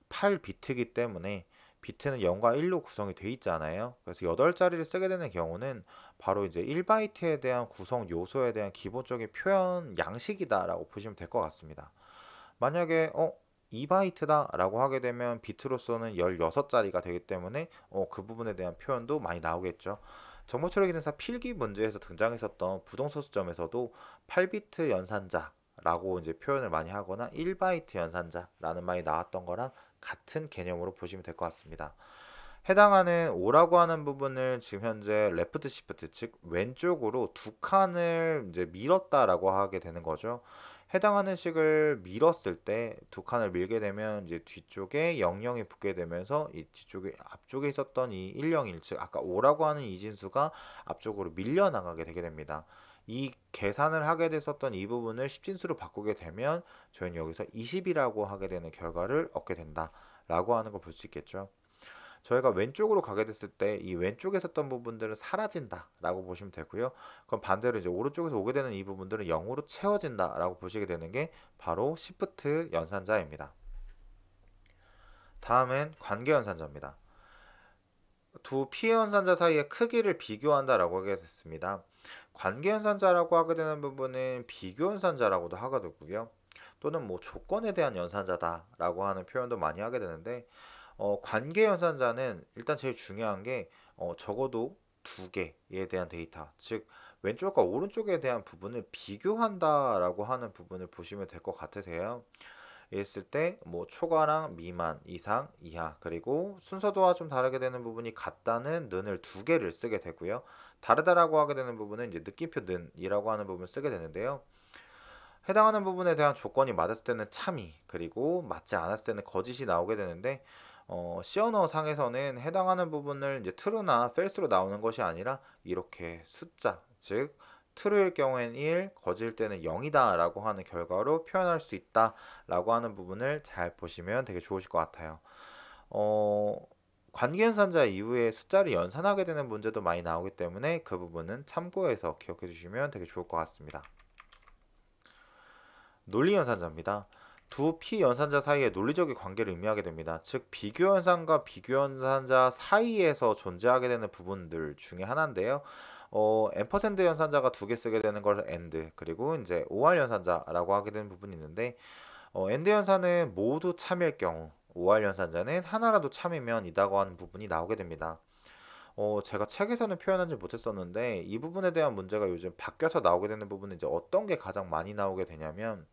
8비트기 때문에 비트는 0과 1로 구성이 돼 있잖아요. 그래서 8자리를 쓰게 되는 경우는 바로 이제 1바이트에 대한 구성 요소에 대한 기본적인 표현 양식이다라고 보시면 될 것 같습니다. 만약에 어 2바이트다 라고 하게 되면 비트로서는 16자리가 되기 때문에 어, 그 부분에 대한 표현도 많이 나오겠죠. 정보처리기능사 필기 문제에서 등장했었던 부동소수점에서도 8비트 연산자라고 이제 표현을 많이 하거나 1바이트 연산자라는 말이 나왔던 거랑 같은 개념으로 보시면 될 것 같습니다. 해당하는 오라고 하는 부분을 지금 현재 레프트 시프트 즉 왼쪽으로 두 칸을 이제 밀었다라고 하게 되는 거죠. 해당하는 식을 밀었을 때 두 칸을 밀게 되면 이제 뒤쪽에 00이 붙게 되면서 이 뒤쪽에 앞쪽에 있었던 이 101, 즉 아까 5라고 하는 이진수가 앞쪽으로 밀려나가게 되게 됩니다. 이 계산을 하게 됐었던 이 부분을 십진수로 바꾸게 되면 저희는 여기서 20이라고 하게 되는 결과를 얻게 된다라고 하는 걸 볼 수 있겠죠. 저희가 왼쪽으로 가게 됐을 때 이 왼쪽에 있었던 부분들은 사라진다라고 보시면 되고요. 그럼 반대로 이제 오른쪽에서 오게 되는 이 부분들은 0으로 채워진다라고 보시게 되는 게 바로 시프트 연산자입니다. 다음은 관계 연산자입니다. 두 피해 연산자 사이의 크기를 비교한다라고 하게 됐습니다. 관계 연산자라고 하게 되는 부분은 비교 연산자라고도 하게 되고요. 또는 뭐 조건에 대한 연산자다라고 하는 표현도 많이 하게 되는데 어, 관계 연산자는 일단 제일 중요한 게 어, 적어도 두 개에 대한 데이터, 즉 왼쪽과 오른쪽에 대한 부분을 비교한다라고 하는 부분을 보시면 될 것 같으세요. 있을 때 뭐 초과랑 미만, 이상, 이하 그리고 순서도와 좀 다르게 되는 부분이 같다는 는을 두 개를 쓰게 되고요. 다르다라고 하게 되는 부분은 이제 느낌표 는이라고 하는 부분을 쓰게 되는데요. 해당하는 부분에 대한 조건이 맞았을 때는 참이 그리고 맞지 않았을 때는 거짓이 나오게 되는데 어, 시 언어 상에서는 해당하는 부분을 이제 true나 false로 나오는 것이 아니라 이렇게 숫자 즉 true일 경우에는 1, 거짓일 때는 0이다 라고 하는 결과로 표현할 수 있다 라고 하는 부분을 잘 보시면 되게 좋으실 것 같아요. 어, 관계연산자 이후에 숫자를 연산하게 되는 문제도 많이 나오기 때문에 그 부분은 참고해서 기억해 주시면 되게 좋을 것 같습니다. 논리연산자입니다. 두피 연산자 사이의 논리적인 관계를 의미하게 됩니다. 즉 비교 연산과 비교 연산자 사이에서 존재하게 되는 부분들 중에 하나인데요. 어, n% 연산자가 두 개 쓰게 되는 걸 AND 그리고 이제 OR 연산자라고 하게 되는 부분이 있는데 어, AND 연산은 모두 참일 경우 OR 연산자는 하나라도 참이면 이다고 하는 부분이 나오게 됩니다. 어, 제가 책에서는 표현하지 못했었는데 이 부분에 대한 문제가 요즘 바뀌어서 나오게 되는 부분은 이제 어떤 게 가장 많이 나오게 되냐면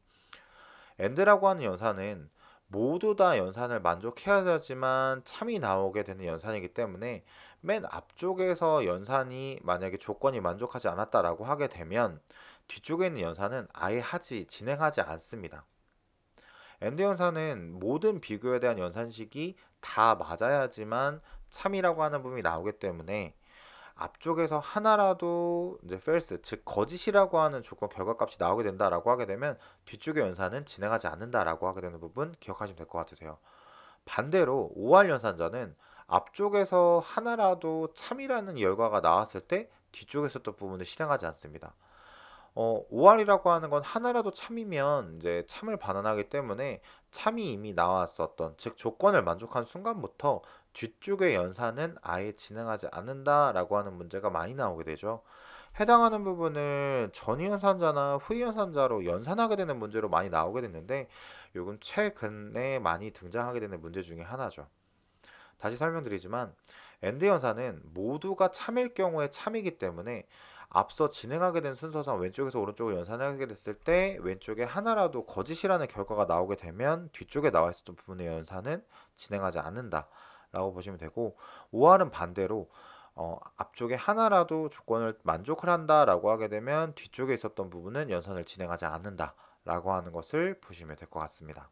엔드라고 하는 연산은 모두 다 연산을 만족해야지만 참이 나오게 되는 연산이기 때문에 맨 앞쪽에서 연산이 만약에 조건이 만족하지 않았다라고 하게 되면 뒤쪽에 있는 연산은 아예 하지 진행하지 않습니다. 엔드 연산은 모든 비교에 대한 연산식이 다 맞아야지만 참이라고 하는 부분이 나오기 때문에 앞쪽에서 하나라도 이제 false 즉 거짓이라고 하는 조건 결과값이 나오게 된다라고 하게 되면 뒤쪽의 연산은 진행하지 않는다라고 하게 되는 부분 기억하시면 될 것 같으세요. 반대로 5할 연산자는 앞쪽에서 하나라도 참이라는 결과가 나왔을 때 뒤쪽에서 또 부분을 실행하지 않습니다. 어, 5할이라고 하는 건 하나라도 참이면 이제 참을 반환하기 때문에 참이 이미 나왔었던 즉 조건을 만족한 순간부터 뒤쪽의 연산은 아예 진행하지 않는다라고 하는 문제가 많이 나오게 되죠. 해당하는 부분을 전위연산자나 후위연산자로 연산하게 되는 문제로 많이 나오게 됐는데 요건 최근에 많이 등장하게 되는 문제 중에 하나죠. 다시 설명드리지만 엔드연산은 모두가 참일 경우에 참이기 때문에 앞서 진행하게 된 순서상 왼쪽에서 오른쪽으로 연산하게 됐을 때 왼쪽에 하나라도 거짓이라는 결과가 나오게 되면 뒤쪽에 나와 있었던 부분의 연산은 진행하지 않는다. 라고 보시면 되고 5R은 반대로 어, 앞쪽에 하나라도 조건을 만족을 한다라고 하게 되면 뒤쪽에 있었던 부분은 연산을 진행하지 않는다라고 하는 것을 보시면 될 것 같습니다.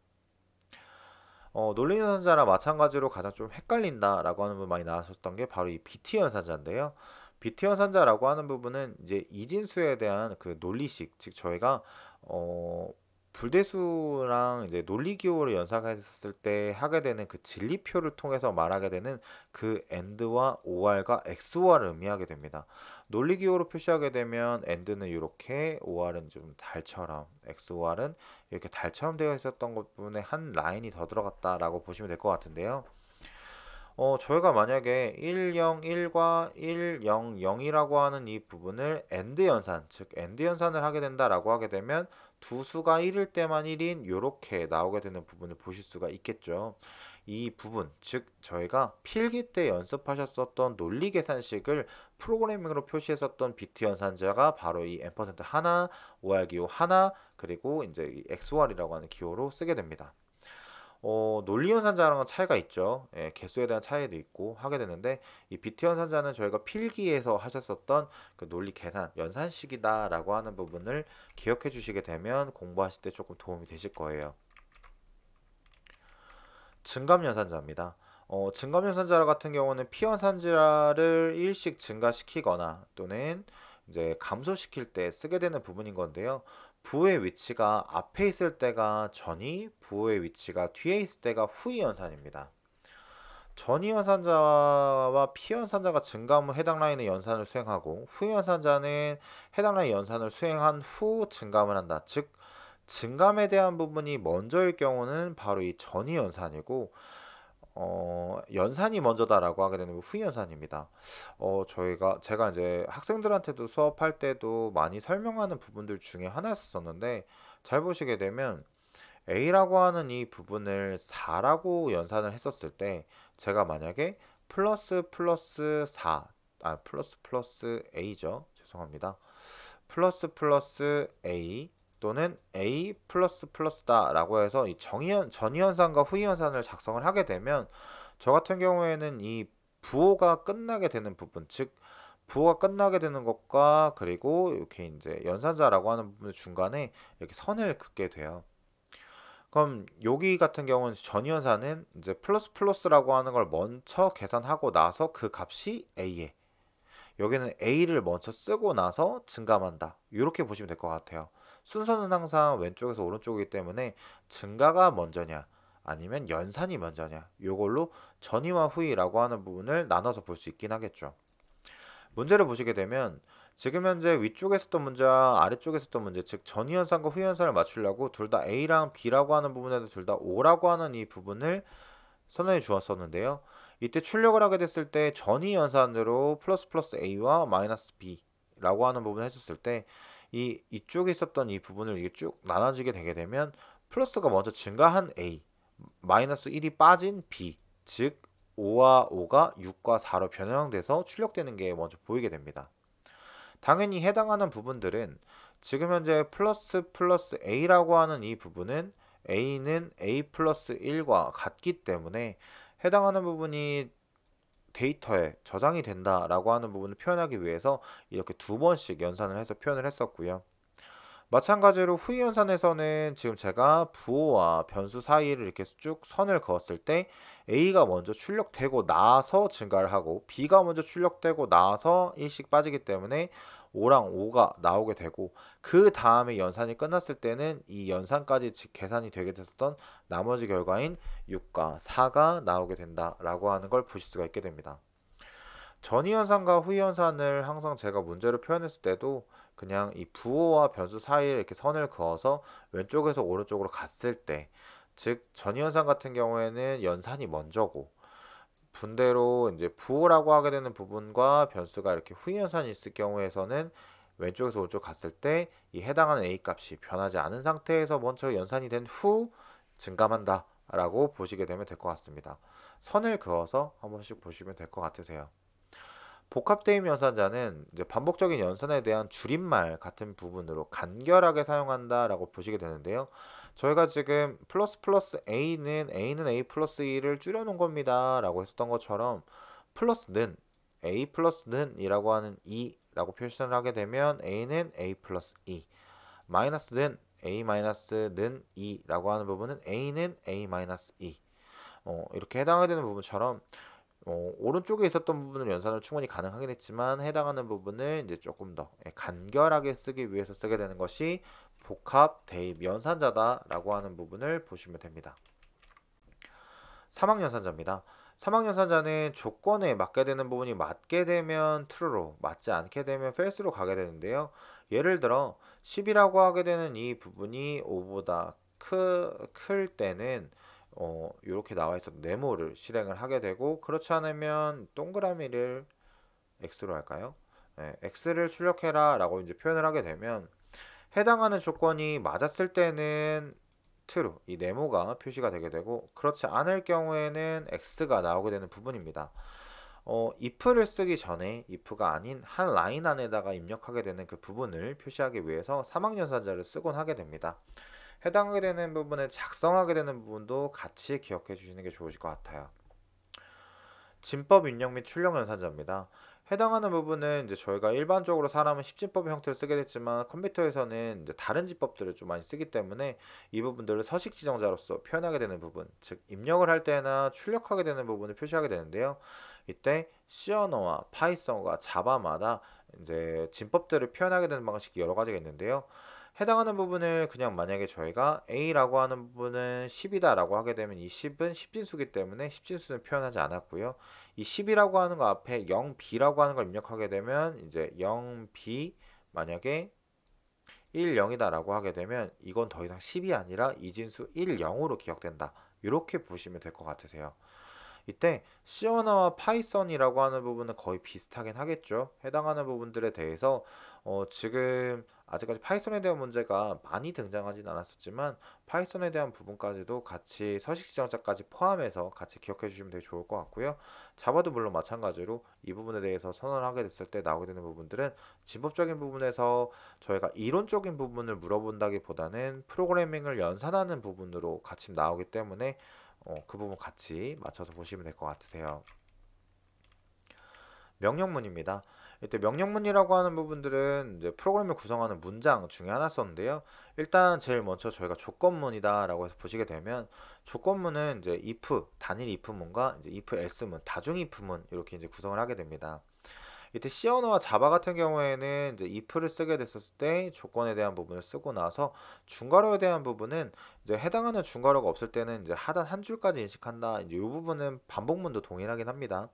어, 논리 연산자랑 마찬가지로 가장 좀 헷갈린다라고 하는 분 많이 나왔었던 게 바로 이 BT 연산자인데요. BT 연산자라고 하는 부분은 이제 이진수에 대한 그 논리식, 즉 저희가 어, 불대수랑 이제 논리기호를 연상했을 때 하게 되는 그 진리표를 통해서 말하게 되는 그 and와 or과 xor을 의미하게 됩니다. 논리기호로 표시하게 되면 and는 이렇게 or은 좀 달처럼 xor은 이렇게 달처럼 되어 있었던 것 부분에 한 라인이 더 들어갔다라고 보시면 될 것 같은데요. 어, 저희가 만약에 101과 100이라고 하는 이 부분을 엔드 연산, 즉 엔드 연산을 하게 된다라고 하게 되면 두 수가 1일 때만 1인 이렇게 나오게 되는 부분을 보실 수가 있겠죠. 이 부분, 즉 저희가 필기 때 연습하셨었던 논리 계산식을 프로그래밍으로 표시했었던 비트 연산자가 바로 이 n 하나, OR 기호 하나, 그리고 이제 XOR이라고 하는 기호로 쓰게 됩니다. 어, 논리 연산자랑은 차이가 있죠. 예, 개수에 대한 차이도 있고 하게 되는데 이 비트 연산자는 저희가 필기에서 하셨었던 그 논리 계산 연산식이다라고 하는 부분을 기억해 주시게 되면 공부하실 때 조금 도움이 되실 거예요. 증감 연산자입니다. 어, 증감 연산자 같은 경우는 피 연산자를 일식 증가시키거나 또는 이제 감소시킬 때 쓰게 되는 부분인 건데요. 부의 위치가 앞에 있을 때가 전이, 부의 위치가 뒤에 있을 때가 후이 연산입니다. 전이 연산자와 피 연산자가 증가하면 해당 라인의 연산을 수행하고 후이 연산자는 해당 라인 연산을 수행한 후 증감을 한다. 즉 증감에 대한 부분이 먼저일 경우는 바로 이 전이 연산이고 어, 연산이 먼저다라고 하게 되는 후연산입니다. 어, 저희가 제가 이제 학생들한테도 수업할 때도 많이 설명하는 부분들 중에 하나였었는데 잘 보시게 되면 A라고 하는 이 부분을 4라고 연산을 했었을 때 제가 만약에 플러스 플러스 4, 아 플러스 플러스 A죠. 죄송합니다. 플러스 플러스 A 또는 A++다 플러스 라고 해서 이 정의현, 전의현산과후의현산을 작성을 하게 되면 저 같은 경우에는 이 부호가 끝나게 되는 부분 즉 부호가 끝나게 되는 것과 그리고 이렇게 이제 연산자라고 하는 부분 중간에 이렇게 선을 긋게 돼요. 그럼 여기 같은 경우는 전의현산은 이제 플러스 플러스라고 하는 걸 먼저 계산하고 나서 그 값이 A에 여기는 A를 먼저 쓰고 나서 증감한다. 이렇게 보시면 될 것 같아요. 순서는 항상 왼쪽에서 오른쪽이기 때문에 증가가 먼저냐 아니면 연산이 먼저냐 요걸로 전이와 후이라고 하는 부분을 나눠서 볼 수 있긴 하겠죠. 문제를 보시게 되면 지금 현재 위쪽에서 던 문제와 아래쪽에서 던 문제 즉전이연산과후이연산을 맞추려고 둘 다 A랑 B라고 하는 부분에도 둘 다 O라고 하는 이 부분을 선언해 주었었는데요. 이때 출력을 하게 됐을 때 전이연산으로 플러스 플러스 A와 마이너스 B라고 하는 부분을 해줬을 때이 이쪽에 있었던 이 부분을 이게 쭉 나눠지게 되게 되면 플러스가 먼저 증가한 A, 마이너스 1이 빠진 B, 즉 5와 5가 6과 4로 변형돼서 출력되는 게 먼저 보이게 됩니다. 당연히 해당하는 부분들은 지금 현재 플러스 플러스 A라고 하는 이 부분은 A는 A 플러스 1과 같기 때문에 해당하는 부분이 데이터에 저장이 된다라고 하는 부분을 표현하기 위해서 이렇게 두 번씩 연산을 해서 표현을 했었고요. 마찬가지로 후위 연산에서는 지금 제가 부호와 변수 사이를 이렇게 쭉 선을 그었을 때 A가 먼저 출력되고 나서 증가를 하고 B가 먼저 출력되고 나서 1씩 빠지기 때문에 5랑 5가 나오게 되고 그 다음에 연산이 끝났을 때는 이 연산까지 계산이 되게 됐었던 나머지 결과인 6과 4가 나오게 된다라고 하는 걸 보실 수가 있게 됩니다. 전이연산과 후이연산을 항상 제가 문제로 표현했을 때도 그냥 이 부호와 변수 사이에 이렇게 선을 그어서 왼쪽에서 오른쪽으로 갔을 때 즉 전이연산 같은 경우에는 연산이 먼저고 분대로 이제 부호라고 하게 되는 부분과 변수가 이렇게 후연산이 있을 경우에서는 왼쪽에서 오른쪽 갔을 때 이 해당하는 a 값이 변하지 않은 상태에서 먼저 연산이 된 후 증감한다 라고 보시게 되면 될 것 같습니다. 선을 그어서 한 번씩 보시면 될 것 같으세요. 복합대입 연산자는 이제 반복적인 연산에 대한 줄임말 같은 부분으로 간결하게 사용한다라고 보시게 되는데요. 저희가 지금 플러스 플러스 a는 a는 a 플러스 2를 줄여놓은 겁니다라고 했었던 것처럼 플러스는 a 플러스는 이라고 하는 2라고 표시를 하게 되면 a는 a 플러스 2 e, 마이너스는 a 마이너스는 2라고 하는 부분은 a는 a 마이너스 2 e. 어, 이렇게 해당되는 부분처럼 어, 오른쪽에 있었던 부분을 연산을 충분히 가능하긴 했지만 해당하는 부분을 이제 조금 더 예, 간결하게 쓰기 위해서 쓰게 되는 것이 복합 대입 연산자다라고 하는 부분을 보시면 됩니다. 사망 연산자입니다. 사망 연산자는 조건에 맞게 되는 부분이 맞게 되면 true로 맞지 않게 되면 false로 가게 되는데요. 예를 들어 10이라고 하게 되는 이 부분이 5보다 크, 클 때는 어, 이렇게 나와 있어 도 네모를 실행을 하게 되고 그렇지 않으면 동그라미를 x로 할까요? 네, x를 출력해라 라고 이제 표현을 하게 되면 해당하는 조건이 맞았을 때는 true 이 네모가 표시가 되게 되고 그렇지 않을 경우에는 x가 나오게 되는 부분입니다. 어, if를 쓰기 전에 if가 아닌 한 라인 안에다가 입력하게 되는 그 부분을 표시하기 위해서 사망연산자를 쓰곤 하게 됩니다. 해당하게 되는 부분을 작성하게 되는 부분도 같이 기억해 주시는 게 좋으실 것 같아요. 진법 인용 및 출력 연산자입니다. 해당하는 부분은 이제 저희가 일반적으로 사람은 십진법 형태를 쓰게 됐지만 컴퓨터에서는 이제 다른 지법들을 좀 많이 쓰기 때문에 이 부분들을 서식 지정자로서 표현하게 되는 부분, 즉 입력을 할 때나 출력하게 되는 부분을 표시하게 되는데요. 이때 C 언어와 파이썬과 자바마다 이제 진법들을 표현하게 되는 방식이 여러 가지가 있는데요. 해당하는 부분을 그냥 만약에 저희가 A라고 하는 부분은 10이다 라고 하게 되면 이 10은 10진수기 때문에 10진수는 표현하지 않았고요. 이 10이라고 하는 거 앞에 0B라고 하는 걸 입력하게 되면 이제 0B 만약에 1, 0이다 라고 하게 되면 이건 더 이상 10이 아니라 이진수 1, 0으로 기억된다. 이렇게 보시면 될 것 같으세요. 이때 시 언어와 파이썬이라고 하는 부분은 거의 비슷하긴 하겠죠. 해당하는 부분들에 대해서 어, 지금 아직까지 파이썬에 대한 문제가 많이 등장하진 않았었지만 파이썬에 대한 부분까지도 같이 서식 지정자까지 포함해서 같이 기억해 주시면 되게 좋을 것 같고요. 자바도 물론 마찬가지로 이 부분에 대해서 선언을 하게 됐을 때 나오게 되는 부분들은 진법적인 부분에서 저희가 이론적인 부분을 물어본다기보다는 프로그래밍을 연산하는 부분으로 같이 나오기 때문에 어, 그 부분 같이 맞춰서 보시면 될 것 같으세요. 명령문입니다. 이때 명령문이라고 하는 부분들은 프로그램을 구성하는 문장 중에 하나였는데요. 일단 제일 먼저 저희가 조건문이다라고 해서 보시게 되면 조건문은 이제 if 단일 if문과 이제 if else문 다중 if문 이렇게 이제 구성을 하게 됩니다. 이때 C 언어와 자바 같은 경우에는 이제 if를 쓰게 됐을때 조건에 대한 부분을 쓰고 나서 중괄호에 대한 부분은 이제 해당하는 중괄호가 없을 때는 이제 하단 한 줄까지 인식한다. 이제 이 부분은 반복문도 동일하긴 합니다.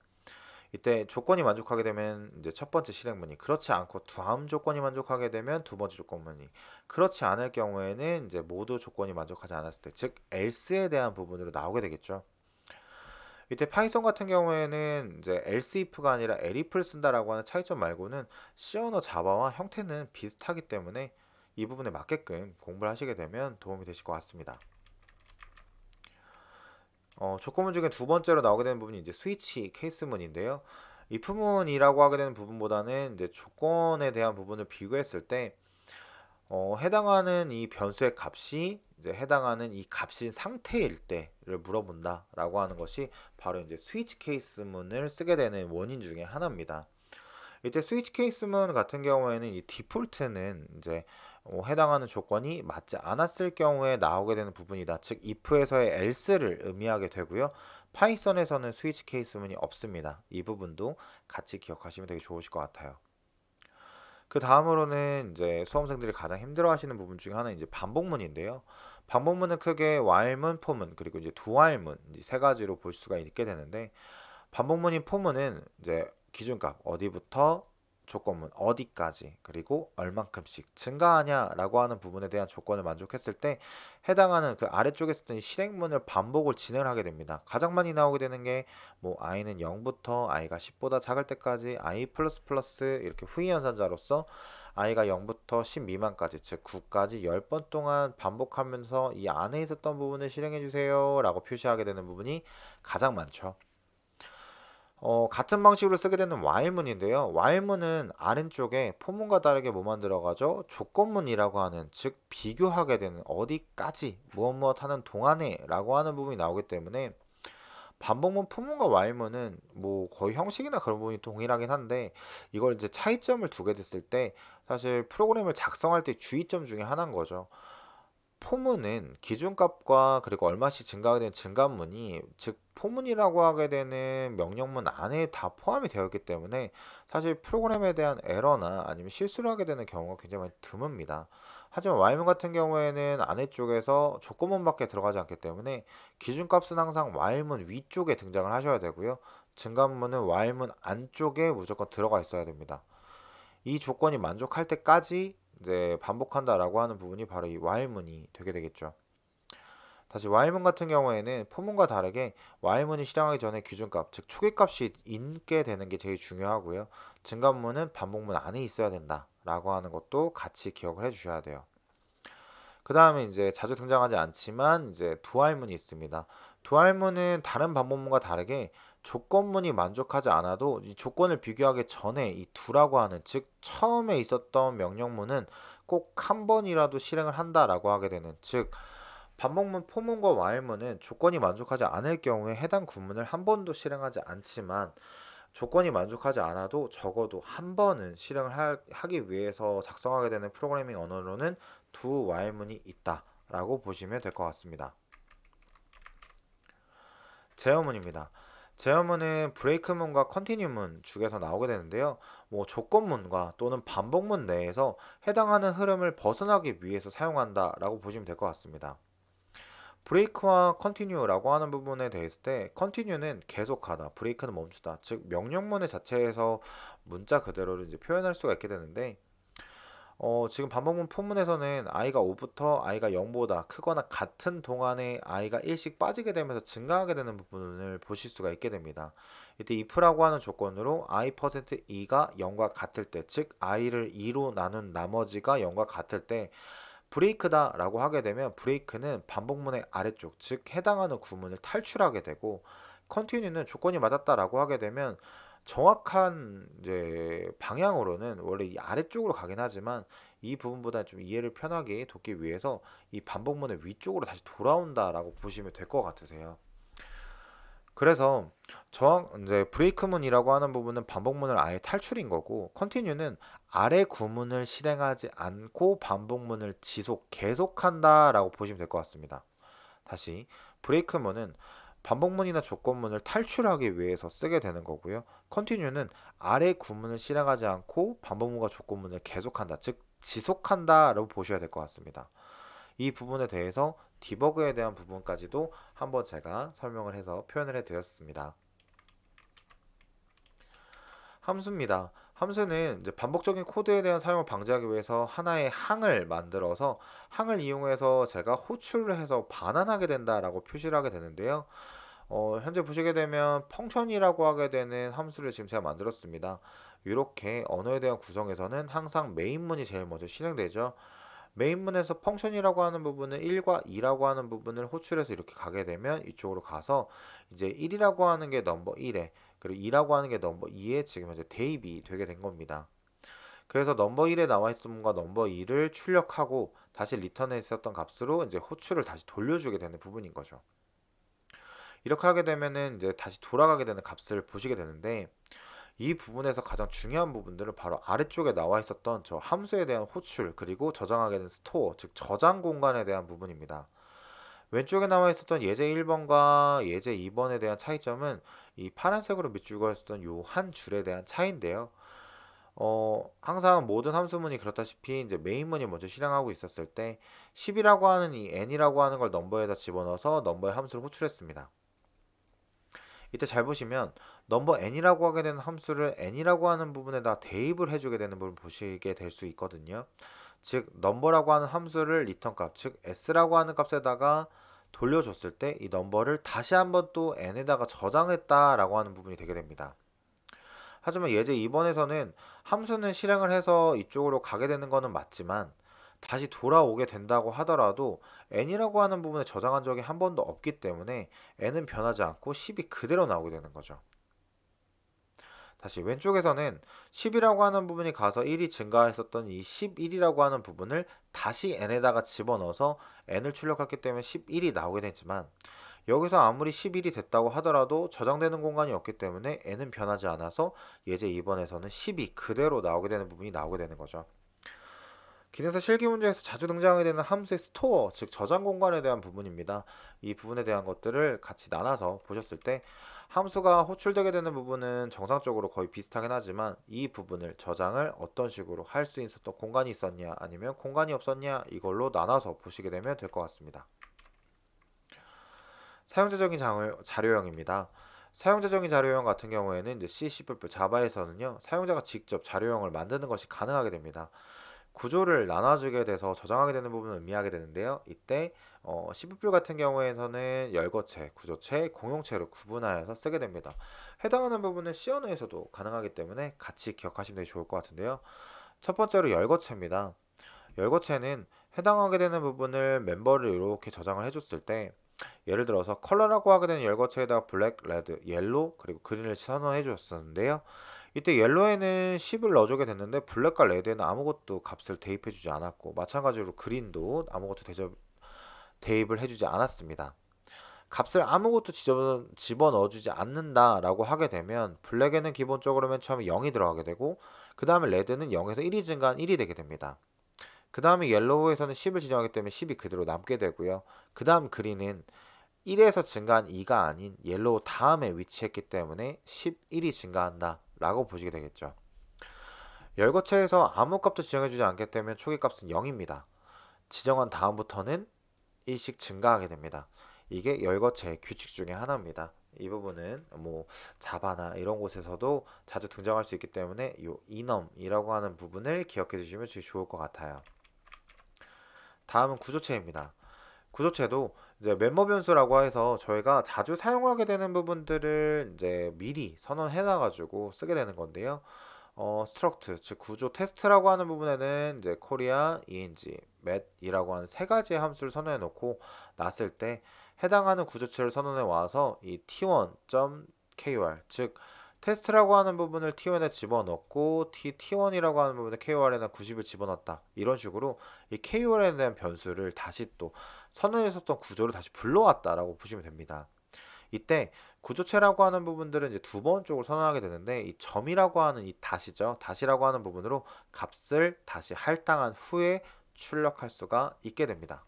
이때 조건이 만족하게 되면 이제 첫 번째 실행문이 그렇지 않고 다음 조건이 만족하게 되면 두 번째 조건문이 그렇지 않을 경우에는 이제 모두 조건이 만족하지 않았을 때 즉 else에 대한 부분으로 나오게 되겠죠. 이때 파이썬 같은 경우에는 이제 else if가 아니라 elif를 쓴다라고 하는 차이점 말고는 C 언어 자바와 형태는 비슷하기 때문에 이 부분에 맞게끔 공부를 하시게 되면 도움이 되실 것 같습니다. 어, 조건문 중에 두 번째로 나오게 되는 부분이 이제 스위치 케이스문인데요. 이 품문이라고 하게 되는 부분보다는 이제 조건에 대한 부분을 비교했을 때 어, 해당하는 이 변수의 값이 이제 해당하는 이 값인 상태일 때를 물어본다라고 하는 것이 바로 이제 스위치 케이스문을 쓰게 되는 원인 중에 하나입니다. 이때 스위치 케이스문 같은 경우에는 이 디폴트는 이제 어, 해당하는 조건이 맞지 않았을 경우에 나오게 되는 부분이다. 즉 if에서의 else를 의미하게 되고요. 파이썬에서는 스위치 케이스문이 없습니다. 이 부분도 같이 기억하시면 되게 좋으실 것 같아요. 그 다음으로는 이제 수험생들이 가장 힘들어하시는 부분 중에 하나는 이제 반복문인데요. 반복문은 크게 while문, 포문 그리고 이제 d h i l e 문 이제 세 가지로 볼 수가 있게 되는데 반복문인 포문은 이제 기준값 어디부터 조건문 어디까지 그리고 얼만큼씩 증가하냐라고 하는 부분에 대한 조건을 만족했을 때 해당하는 그 아래쪽에 있던 실행문을 반복을 진행을 하게 됩니다. 가장 많이 나오게 되는 게뭐아이는 0부터 아이가 10보다 작을 때까지 아 이렇게 플러스 플러스 이 후위 연산자로서 아이가 0부터 10 미만까지 즉 9까지 10번 동안 반복하면서 이 안에 있었던 부분을 실행해 주세요라고 표시하게 되는 부분이 가장 많죠. 어, 같은 방식으로 쓰게 되는 while문인데요. while문은 아래쪽에 포문과 다르게 뭐만 들어가죠? 조건문이라고 하는 즉 비교하게 되는 어디까지 무엇 무엇 하는 동안에 라고 하는 부분이 나오기 때문에 반복문 포문과 while문은 뭐 거의 형식이나 그런 부분이 동일하긴 한데 이걸 이제 차이점을 두게 됐을 때 사실 프로그램을 작성할 때 주의점 중에 하나인 거죠. 포문은 기준값과 그리고 얼마씩 증가된 하게 증감문이 즉 포문이라고 하게 되는 명령문 안에 다 포함이 되었기 때문에 사실 프로그램에 대한 에러나 아니면 실수를 하게 되는 경우가 굉장히 드뭅니다. 하지만 와이문 같은 경우에는 안에 쪽에서 조건문 밖에 들어가지 않기 때문에 기준값은 항상 와이문 위쪽에 등장을 하셔야 되고요. 증감문은 와이문 안쪽에 무조건 들어가 있어야 됩니다. 이 조건이 만족할 때까지 이제 반복한다라고 하는 부분이 바로 이와 h 문이 되게 되겠죠. 다시 와 h 문 같은 경우에는 포문과 다르게 와 h 문이 실행하기 전에 기준값, 즉초기값이 있게 되는 게 제일 중요하고요. 증감문은 반복문 안에 있어야 된다라고 하는 것도 같이 기억을 해주셔야 돼요. 그 다음에 이제 자주 등장하지 않지만 이제 두알문이 있습니다. 두알문은 다른 반복문과 다르게 조건문이 만족하지 않아도 이 조건을 비교하기 전에 이 두라고 하는 즉 처음에 있었던 명령문은 꼭 한 번이라도 실행을 한다라고 하게 되는 즉 반복문 포문과 와일문은 조건이 만족하지 않을 경우에 해당 구문을 한 번도 실행하지 않지만 조건이 만족하지 않아도 적어도 한 번은 실행을 하, 기 위해서 작성하게 되는 프로그래밍 언어로는 두 와일문이 있다라고 보시면 될 것 같습니다. 제어문입니다. 제어문은 브레이크문과 컨티뉴문 중에서 나오게 되는데요. 뭐 조건문과 또는 반복문 내에서 해당하는 흐름을 벗어나기 위해서 사용한다라고 보시면 될 것 같습니다. 브레이크와 컨티뉴라고 하는 부분에 대해서 때 컨티뉴는 계속하다, 브레이크는 멈추다, 즉 명령문의 자체에서 문자 그대로를 이제 표현할 수가 있게 되는데 어, 지금 반복문 포문에서는 아이가 5부터 아이가 0보다 크거나 같은 동안에 아이가 1씩 빠지게 되면서 증가하게 되는 부분을 보실 수가 있게 됩니다. 이때 if라고 하는 조건으로 i 2가 0과 같을 때, 즉 i를 2로 나눈 나머지가 0과 같을 때 브레이크다 라고 하게 되면 브레이크는 반복문의 아래쪽, 즉 해당하는 구문을 탈출하게 되고 c o n t i n u e 는 조건이 맞았다 라고 하게 되면 정확한 이제 방향으로는 원래 이 아래쪽으로 가긴 하지만 이 부분보다 좀 이해를 편하게 돕기 위해서 이 반복문의 위쪽으로 다시 돌아온다라고 보시면 될 것 같으세요. 그래서 저 이제 브레이크문이라고 하는 부분은 반복문을 아예 탈출인 거고 컨티뉴는 아래 구문을 실행하지 않고 반복문을 지속 계속한다라고 보시면 될 것 같습니다. 다시 브레이크문은 반복문이나 조건문을 탈출하기 위해서 쓰게 되는 거고요. 컨티뉴는 아래 구문을 실행하지 않고 반복문과 조건문을 계속한다. 즉 지속한다라고 보셔야 될 것 같습니다. 이 부분에 대해서 디버그에 대한 부분까지도 한번 제가 설명을 해서 표현을 해드렸습니다. 함수입니다. 함수는 이제 반복적인 코드에 대한 사용을 방지하기 위해서 하나의 항을 만들어서 항을 이용해서 제가 호출을 해서 반환하게 된다라고 표시를 하게 되는데요. 어, 현재 보시게 되면 펑션이라고 하게 되는 함수를 지금 제가 만들었습니다. 이렇게 언어에 대한 구성에서는 항상 메인문이 제일 먼저 실행되죠. 메인문에서 펑션이라고 하는 부분은 1과 2라고 하는 부분을 호출해서 이렇게 가게 되면 이쪽으로 가서 이제 1이라고 하는 게 넘버 1에 그리고 2라고 하는 게 넘버 2에 지금 현재 대입이 되게 된 겁니다. 그래서 넘버 1에 나와 있던 것과 넘버 2를 출력하고 다시 리턴에 있었던 값으로 이제 호출을 다시 돌려주게 되는 부분인 거죠. 이렇게 하게 되면은 이제 다시 돌아가게 되는 값을 보시게 되는데 이 부분에서 가장 중요한 부분들은 바로 아래쪽에 나와 있었던 저 함수에 대한 호출 그리고 저장하게 된 스토어 즉 저장 공간에 대한 부분입니다. 왼쪽에 나와 있었던 예제 1번과 예제 2번에 대한 차이점은 이 파란색으로 밑줄과 있었던 요한 줄에 대한 차이인데요. 어, 항상 모든 함수문이 그렇다시피 이제 메인문이 먼저 실행하고 있었을 때 10이라고 하는 이 n이라고 하는 걸 넘버에다 집어넣어서 넘버의 함수를 호출했습니다. 이때 잘 보시면 넘버 n이라고 하게 되는 함수를 n이라고 하는 부분에다 대입을 해주게 되는 부분 보시게 될 수 있거든요. 즉 넘버라고 하는 함수를 리턴 값, 즉 s라고 하는 값에다가 돌려줬을 때 이 넘버를 다시 한번 또 n에다가 저장했다라고 하는 부분이 되게 됩니다. 하지만 예제 2번에서는 함수는 실행을 해서 이쪽으로 가게 되는 것은 맞지만 다시 돌아오게 된다고 하더라도 n이라고 하는 부분에 저장한 적이 한 번도 없기 때문에 n은 변하지 않고 10이 그대로 나오게 되는 거죠. 다시 왼쪽에서는 10이라고 하는 부분이 가서 1이 증가했었던 이 11이라고 하는 부분을 다시 n에다가 집어넣어서 n을 출력했기 때문에 11이 나오게 되지만 여기서 아무리 11이 됐다고 하더라도 저장되는 공간이 없기 때문에 n은 변하지 않아서 예제 2번에서는 10이 그대로 나오게 되는 부분이 나오게 되는 거죠. 기능사 실기 문제에서 자주 등장하게 되는 함수의 스토어, 즉 저장 공간에 대한 부분입니다. 이 부분에 대한 것들을 같이 나눠서 보셨을 때 함수가 호출되게 되는 부분은 정상적으로 거의 비슷하긴 하지만 이 부분을 저장을 어떤 식으로 할 수 있었던 공간이 있었냐 아니면 공간이 없었냐 이걸로 나눠서 보시게 되면 될 것 같습니다. 사용자적인 장을, 자료형입니다. 사용자적인 자료형 같은 경우에는 이제 C, C++, 자바에서는요 사용자가 직접 자료형을 만드는 것이 가능하게 됩니다. 구조를 나눠주게 돼서 저장하게 되는 부분을 의미하게 되는데요. 이때 어, 시부표 같은 경우에는 열거체, 구조체, 공용체로 구분하여서 쓰게 됩니다. 해당하는 부분은 시어너에서도 가능하기 때문에 같이 기억하시면 좋을 것 같은데요. 첫 번째로 열거체입니다. 열거체는 해당하게 되는 부분을 멤버를 이렇게 저장을 해줬을 때 예를 들어서 컬러라고 하게 되는 열거체에다가 블랙, 레드, 옐로 그리고 그린을 선언해 주었었는데요. 이때 옐로에는 10을 넣어주게 됐는데 블랙과 레드에는 아무것도 값을 대입해주지 않았고 마찬가지로 그린도 아무것도 대접, 대입을 해주지 않았습니다. 값을 아무것도 집어넣어주지 않는다라고 하게 되면 블랙에는 기본적으로 맨 처음에 0이 들어가게 되고 그 다음에 레드는 0에서 1이 증가한 1이 되게 됩니다. 그 다음에 옐로우에서는 10을 지정하기 때문에 10이 그대로 남게 되고요. 그 다음 그린은 1에서 증가한 2가 아닌 옐로우 다음에 위치했기 때문에 11이 증가한다 라고 보시게 되겠죠. 열거체에서 아무 값도 지정해주지 않기 때문에 초기값은 0입니다. 지정한 다음부터는 일씩 증가하게 됩니다. 이게 열거체의 규칙 중의 하나입니다. 이 부분은 뭐 자바나 이런 곳에서도 자주 등장할 수 있기 때문에 이 이넘이라고 하는 부분을 기억해 주시면 좋을 것 같아요. 다음은 구조체입니다. 구조체도 그 이제 멤버 변수라고 해서 저희가 자주 사용하게 되는 부분들을 이제 미리 선언해 놔가지고 쓰게 되는 건데요. 어, struct 즉 구조 테스트라고 하는 부분에는 이제 코리아, eng, met이라고 하는 세 가지의 함수를 선언해 놓고 났을 때 해당하는 구조체를 선언해 와서 이 t1.kr 즉 테스트라고 하는 부분을 t1에 집어넣고 t 1이라고 하는 부분에 k r 에 90을 집어넣었다 이런 식으로 이 kr에 대한 변수를 다시 또 선언에 있었던 구조를 다시 불러왔다라고 보시면 됩니다. 이때 구조체라고 하는 부분들은 이제 두 번쪽으로 선언하게 되는데 이 점이라고 하는 이 다시죠. 다시라고 하는 부분으로 값을 다시 할당한 후에 출력할 수가 있게 됩니다.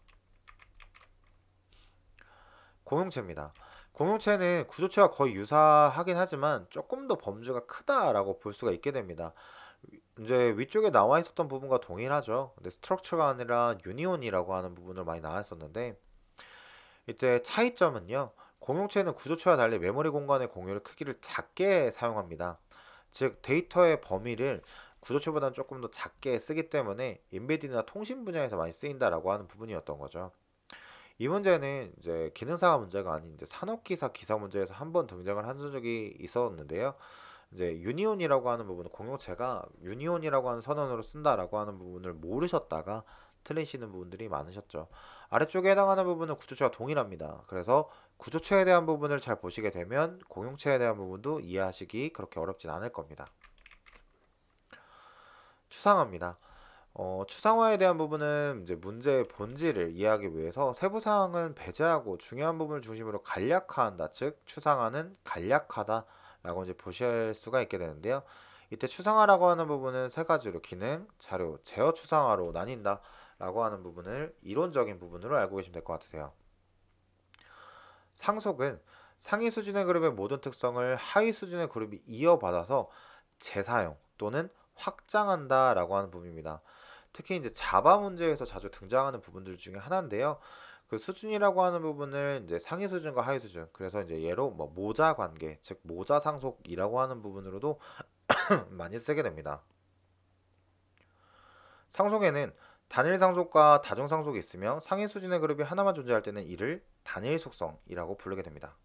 공용체입니다. 공용체는 구조체와 거의 유사하긴 하지만 조금 더 범주가 크다라고 볼 수가 있게 됩니다. 이제 위쪽에 나와 있었던 부분과 동일하죠. 근데 스트럭처가 아니라 유니온이라고 하는 부분을 많이 나왔었는데 이때 차이점은요. 공용체는 구조체와 달리 메모리 공간의 공유를 크기를 작게 사용합니다. 즉 데이터의 범위를 구조체보다는 조금 더 작게 쓰기 때문에 인베디드나 통신 분야에서 많이 쓰인다라고 하는 부분이었던 거죠. 이 문제는 이제 기능사가 문제가 아닌 이제 산업기사 기사 문제에서 한 번 등장을 한 적이 있었는데요. 이제 유니온이라고 하는 부분은 공용체가 유니온이라고 하는 선언으로 쓴다라고 하는 부분을 모르셨다가 틀리시는 부분들이 많으셨죠. 아래쪽에 해당하는 부분은 구조체와 동일합니다. 그래서 구조체에 대한 부분을 잘 보시게 되면 공용체에 대한 부분도 이해하시기 그렇게 어렵진 않을 겁니다. 추상화입니다. 어, 추상화에 대한 부분은 이제 문제의 본질을 이해하기 위해서 세부 사항은 배제하고 중요한 부분을 중심으로 간략화한다. 즉 추상화는 간략하다. 라고 이제 보실 수가 있게 되는데요. 이때 추상화라고 하는 부분은 세 가지로 기능, 자료, 제어 추상화로 나뉜다 라고 하는 부분을 이론적인 부분으로 알고 계시면 될 것 같으세요. 상속은 상위 수준의 그룹의 모든 특성을 하위 수준의 그룹이 이어받아서 재사용 또는 확장한다 라고 하는 부분입니다. 특히 이제 자바 문제에서 자주 등장하는 부분들 중에 하나인데요. 그 수준이라고 하는 부분을 이제 상위 수준과 하위 수준 그래서 이제 예로 뭐 모자 관계 즉 모자 상속이라고 하는 부분으로도 많이 쓰게 됩니다. 상속에는 단일 상속과 다중 상속이 있으며 상위 수준의 그룹이 하나만 존재할 때는 이를 단일 속성이라고 부르게 됩니다.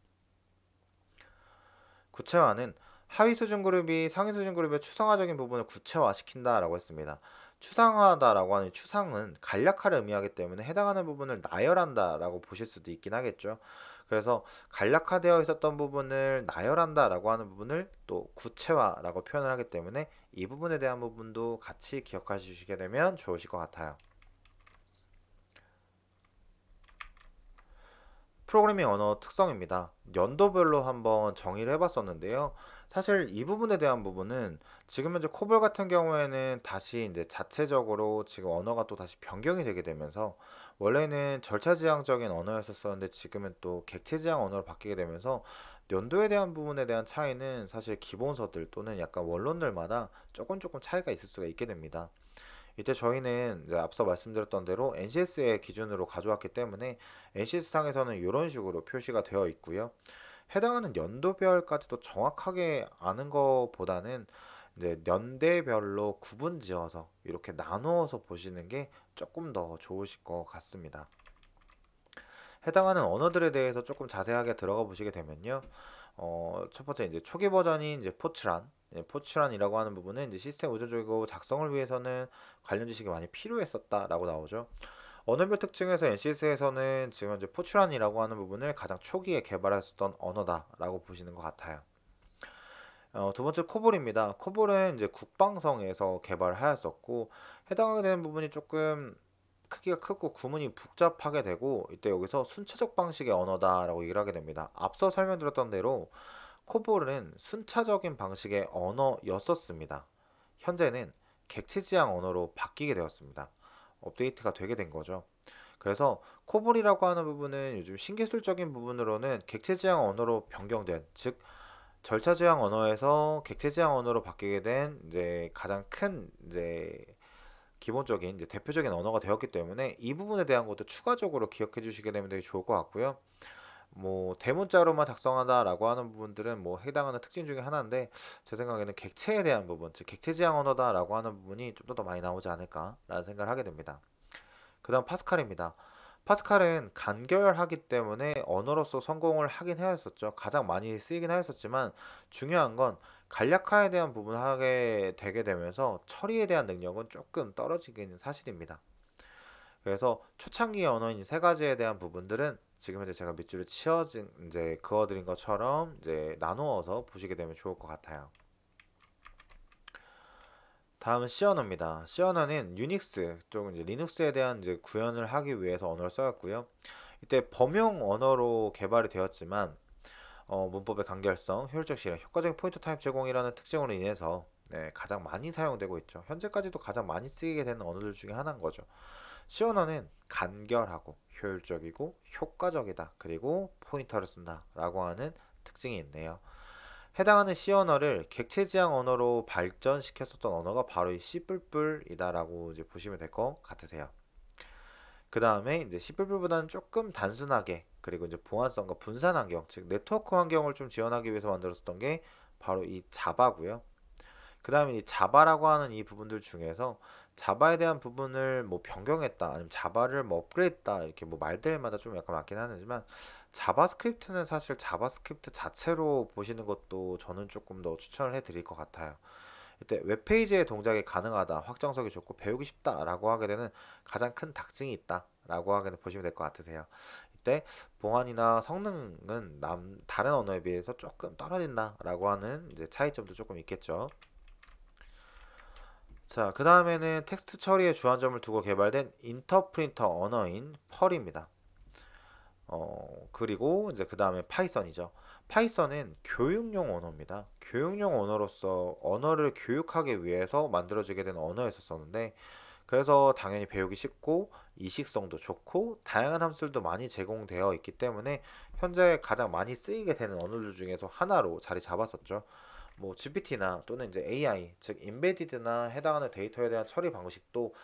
구체화는 하위 수준 그룹이 상위 수준 그룹의 추상화적인 부분을 구체화시킨다라고 했습니다. 추상화다라고 하 하는 추상은 간략화를 의미하기 때문에 해당하는 부분을 나열한다라고 보실 수도 있긴 하겠죠. 그래서 간략화되어 있었던 부분을 나열한다라고 하는 부분을 또 구체화라고 표현을 하기 때문에 이 부분에 대한 부분도 같이 기억해 주시게 되면 좋으실 것 같아요. 프로그래밍 언어 특성입니다. 연도별로 한번 정의를 해봤었는데요. 사실 이 부분에 대한 부분은 지금 현재 코볼 같은 경우에는 다시 이제 자체적으로 지금 언어가 또 다시 변경이 되게 되면서 원래는 절차지향적인 언어였었었는데 지금은 또 객체지향 언어로 바뀌게 되면서 연도에 대한 부분에 대한 차이는 사실 기본서들 또는 약간 원론들마다 조금 조금 차이가 있을 수가 있게 됩니다. 이때 저희는 앞서 말씀드렸던 대로 NCS의 기준으로 가져왔기 때문에 NCS상에서는 이런 식으로 표시가 되어 있고요. 해당하는 연도별까지도 정확하게 아는 것보다는 이제 연대별로 구분 지어서 이렇게 나누어서 보시는 게 조금 더 좋으실 것 같습니다. 해당하는 언어들에 대해서 조금 자세하게 들어가 보시게 되면요. 어, 첫 번째 이제 초기 버전인 이제 포츠란 예, 포츠란이라고 하는 부분은 이제 시스템 의존적이고 작성을 위해서는 관련 지식이 많이 필요했었다라고 나오죠. 언어별 특징에서 NCS에서는 지금 현재 포츄란이라고 하는 부분을 가장 초기에 개발했었던 언어다라고 보시는 것 같아요. 어, 두 번째 코볼입니다. 코볼은 이제 국방성에서 개발하였었고 해당하게 되는 부분이 조금 크기가 크고 구문이 복잡하게 되고 이때 여기서 순차적 방식의 언어다라고 얘기를 하게 됩니다. 앞서 설명드렸던 대로 코볼은 순차적인 방식의 언어였었습니다. 현재는 객체지향 언어로 바뀌게 되었습니다. 업데이트가 되게 된 거죠. 그래서 코볼이라고 하는 부분은 요즘 신기술적인 부분으로는 객체 지향 언어로 변경된 즉 절차 지향 언어에서 객체 지향 언어로 바뀌게 된 이제 가장 큰 이제 기본적인 이제 대표적인 언어가 되었기 때문에 이 부분에 대한 것도 추가적으로 기억해 주시게 되면 되게 좋을 것 같고요. 뭐 대문자로만 작성한다라고 하는 부분들은 뭐 해당하는 특징 중에 하나인데 제 생각에는 객체에 대한 부분, 즉 객체 지향 언어다라고 하는 부분이 좀 더 많이 나오지 않을까라는 생각을 하게 됩니다. 그다음 파스칼입니다. 파스칼은 간결하기 때문에 언어로서 성공을 하긴 했었죠. 가장 많이 쓰이긴 했었지만 중요한 건 간략화에 대한 부분 하게 되게 되면서 처리에 대한 능력은 조금 떨어지긴 사실입니다. 그래서 초창기 언어인 세 가지에 대한 부분들은 지금 현재 제가 밑줄을 치어진 이제 그어드린 것처럼 이제 나누어서 보시게 되면 좋을 것 같아요. 다음은 C 언어입니다. C 언어는 유닉스 쪽 이제 리눅스에 대한 이제 구현을 하기 위해서 언어를 써왔고요. 이때 범용 언어로 개발이 되었지만 어, 문법의 간결성, 효율적 실현, 효과적인 포인트 타입 제공이라는 특징으로 인해서 네, 가장 많이 사용되고 있죠. 현재까지도 가장 많이 쓰이게 되는 언어들 중에 하나인 거죠. C 언어는 간결하고 효율적이고 효과적이다. 그리고 포인터를 쓴다. 라고 하는 특징이 있네요. 해당하는 C 언어를 객체 지향 언어로 발전시켰었던 언어가 바로 이 C++ 이다라고 이제 보시면 될 것 같으세요. 그 다음에 이제 C++보다는 조금 단순하게 그리고 이제 보안성과 분산 환경 즉 네트워크 환경을 좀 지원하기 위해서 만들었던게 바로 이 자바고요. 그 다음에 이 자바라고 하는 이 부분들 중에서 자바에 대한 부분을 뭐 변경했다 아니면 자바를 뭐 업그레이드했다 이렇게 뭐 말들마다 좀 약간 맞긴 하지만 자바스크립트는 사실 자바스크립트 자체로 보시는 것도 저는 조금 더 추천을 해드릴 것 같아요. 이때 웹페이지의 동작이 가능하다, 확장성이 좋고 배우기 쉽다라고 하게 되는 가장 큰 đ ặ 징이 있다라고 하게 보시면 될 것 같으세요. 이때 보안이나 성능은 남 다른 언어에 비해서 조금 떨어진다라고 하는 이제 차이점도 조금 있겠죠. 자, 그 다음에는 텍스트 처리에 주안점을 두고 개발된 인터프린터 언어인 펄입니다. 어, 그리고 이제 그 다음에 파이썬이죠. 파이썬은 교육용 언어입니다. 교육용 언어로서 언어를 교육하기 위해서 만들어지게 된 언어였었는데 그래서 당연히 배우기 쉽고 이식성도 좋고 다양한 함수들도 많이 제공되어 있기 때문에 현재 가장 많이 쓰이게 되는 언어들 중에서 하나로 자리 잡았었죠. 뭐 GPT나 또는 이제 AI 즉 인베디드나 해당하는 데이터에 대한 처리 방식도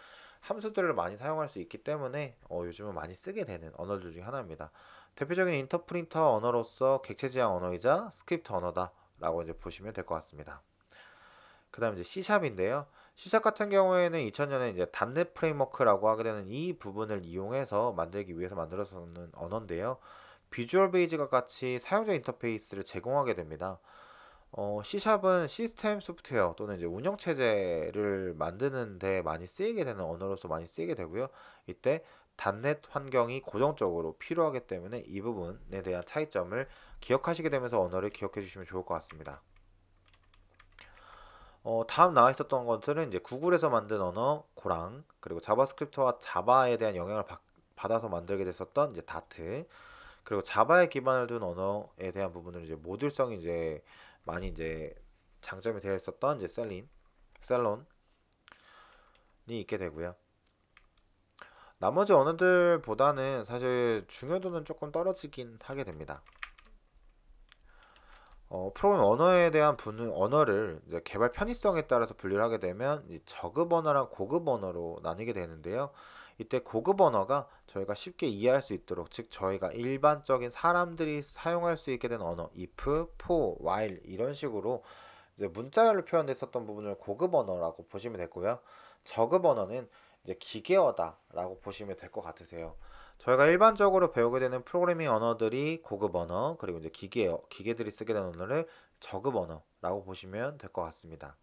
함수들을 많이 사용할 수 있기 때문에 어, 요즘은 많이 쓰게 되는 언어들 중 하나입니다. 대표적인 인터프린터 언어로서 객체지향 언어이자 스크립트 언어다라고 이제 보시면 될 것 같습니다. 그다음 이제 C샵인데요. C샵 같은 경우에는 2000년에 이제 단넷 프레임워크라고 하게 되는 이 부분을 이용해서 만들기 위해서 만들어서는 언어인데요. 비주얼 베이지가 같이 사용자 인터페이스를 제공하게 됩니다. 어, C샵은 시스템 소프트웨어 또는 이제 운영 체제를 만드는 데 많이 쓰이게 되는 언어로서 많이 쓰이게 되고요. 이때 단넷 환경이 고정적으로 필요하기 때문에 이 부분에 대한 차이점을 기억하시게 되면서 언어를 기억해 주시면 좋을 것 같습니다. 어, 다음 나와 있었던 것들은 이제 구글에서 만든 언어 고랑 그리고 자바스크립트와 자바에 대한 영향을 받, 받아서 만들게 됐었던 이제 다트 그리고 자바에 기반을 둔 언어에 대한 부분을 이제 모듈성 이 이제 많이 이제 장점이 되어 있었던 이제 셀린 셀론이 있게 되고요. 나머지 언어들보다는 사실 중요도는 조금 떨어지긴 하게 됩니다. 어, 프로그램 언어에 대한 분 언어를 이제 개발 편의성에 따라서 분류 하게 되면 이 저급 언어랑 고급 언어로 나뉘게 되는데요. 이때 고급 언어가 저희가 쉽게 이해할 수 있도록 즉 저희가 일반적인 사람들이 사용할 수 있게 된 언어 if, for, while 이런 식으로 이제 문자열로 표현됐었던 부분을 고급 언어라고 보시면 됐고요. 저급 언어는 이제 기계어다라고 보시면 될 것 같으세요. 저희가 일반적으로 배우게 되는 프로그래밍 언어들이 고급 언어 그리고 이제 기계 어 기계들이 쓰게 되는 언어를 저급 언어라고 보시면 될 것 같습니다.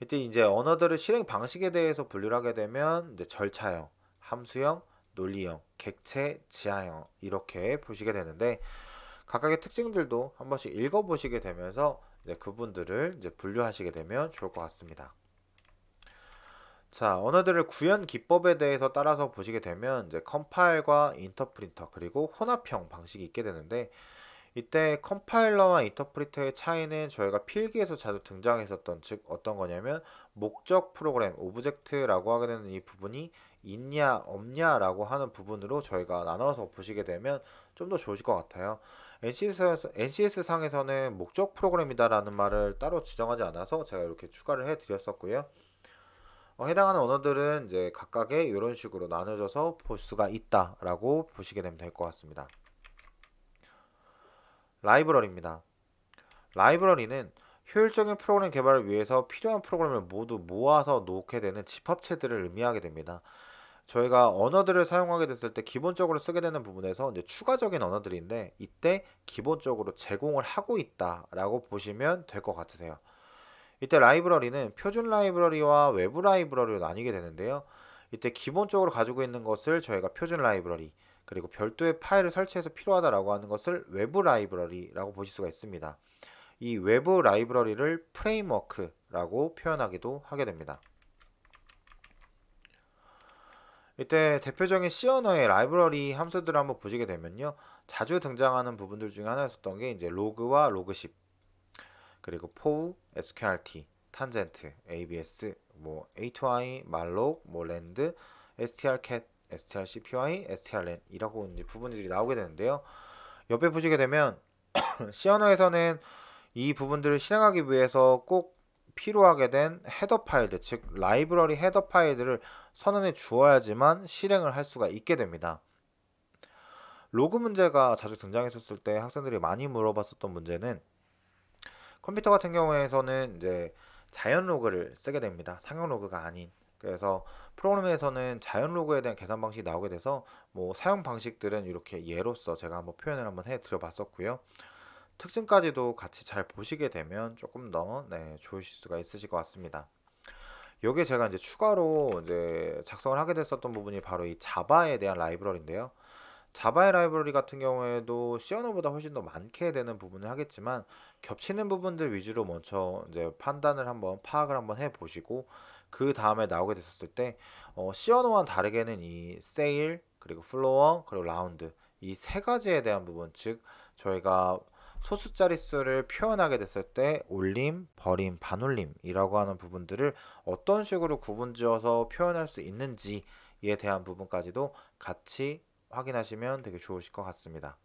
이때 이제 언어들을 실행 방식에 대해서 분류하게 되면 이제 절차형, 함수형, 논리형, 객체, 지향형 이렇게 보시게 되는데 각각의 특징들도 한 번씩 읽어보시게 되면서 이제 그분들을 이제 분류하시게 되면 좋을 것 같습니다. 자, 언어들을 구현 기법에 대해서 따라서 보시게 되면 이제 컴파일과 인터프린터 그리고 혼합형 방식이 있게 되는데 이때 컴파일러와 인터프리터의 차이는 저희가 필기에서 자주 등장했었던 즉 어떤 거냐면 목적 프로그램 오브젝트라고 하게 되는 이 부분이 있냐 없냐라고 하는 부분으로 저희가 나눠서 보시게 되면 좀 더 좋으실 것 같아요. NCS, 상에서는 목적 프로그램이다라는 말을 따로 지정하지 않아서 제가 이렇게 추가를 해드렸었고요. 어, 해당하는 언어들은 이제 각각의 이런 식으로 나눠져서 볼 수가 있다라고 보시게 되면 될 것 같습니다. 라이브러리입니다. 라이브러리는 효율적인 프로그램 개발을 위해서 필요한 프로그램을 모두 모아서 놓게 되는 집합체들을 의미하게 됩니다. 저희가 언어들을 사용하게 됐을 때 기본적으로 쓰게 되는 부분에서 이제 추가적인 언어들인데 이때 기본적으로 제공을 하고 있다라고 보시면 될 것 같으세요. 이때 라이브러리는 표준 라이브러리와 외부 라이브러리로 나뉘게 되는데요. 이때 기본적으로 가지고 있는 것을 저희가 표준 라이브러리 그리고 별도의 파일을 설치해서 필요하다라고 하는 것을 외부 라이브러리라고 보실 수가 있습니다. 이 외부 라이브러리를 프레임워크라고 표현하기도 하게 됩니다. 이때 대표적인 시어너의 라이브러리 함수들을 한번 보시게 되면요. 자주 등장하는 부분들 중에 하나였던게 이제 로그와 로그십 그리고 포우, SQRT, 탄젠트, ABS, 뭐 A2I, 말록, 뭐 랜드, STRcat, STRCPY, s t r l e n 이라고 이제 부분들이 나오게 되는데요. 옆에 보시게 되면 시어너에서는 이 부분들을 실행하기 위해서 꼭 필요하게 된 헤더 파일들, 즉 라이브러리 헤더 파일들을 선언해 주어야지만 실행을 할 수가 있게 됩니다. 로그 문제가 자주 등장했었을 때 학생들이 많이 물어봤었던 문제는 컴퓨터 같은 경우에서는 이제 자연 로그를 쓰게 됩니다. 상용 로그가 아닌. 그래서 프로그램에서는 자연 로그에 대한 계산 방식이 나오게 돼서 뭐 사용 방식들은 이렇게 예로서 제가 한번 표현을 한번 해 드려 봤었고요. 특징까지도 같이 잘 보시게 되면 조금 더 네, 좋으실 수가 있으실 것 같습니다. 요게 제가 이제 추가로 이제 작성을 하게 됐었던 부분이 바로 이 자바에 대한 라이브러리인데요. 자바의 라이브러리 같은 경우에도 시어노보다 훨씬 더 많게 되는 부분을 하겠지만 겹치는 부분들 위주로 먼저 이제 판단을 한번 파악을 한번 해 보시고 그 다음에 나오게 됐었을 때 어, 시어노와 다르게는 이 세일 그리고 플로어 그리고 라운드 이 세 가지에 대한 부분 즉 저희가 소수자리 수를 표현하게 됐을 때 올림, 버림, 반올림이라고 하는 부분들을 어떤 식으로 구분지어서 표현할 수 있는지에 대한 부분까지도 같이 확인하시면 되게 좋으실 것 같습니다.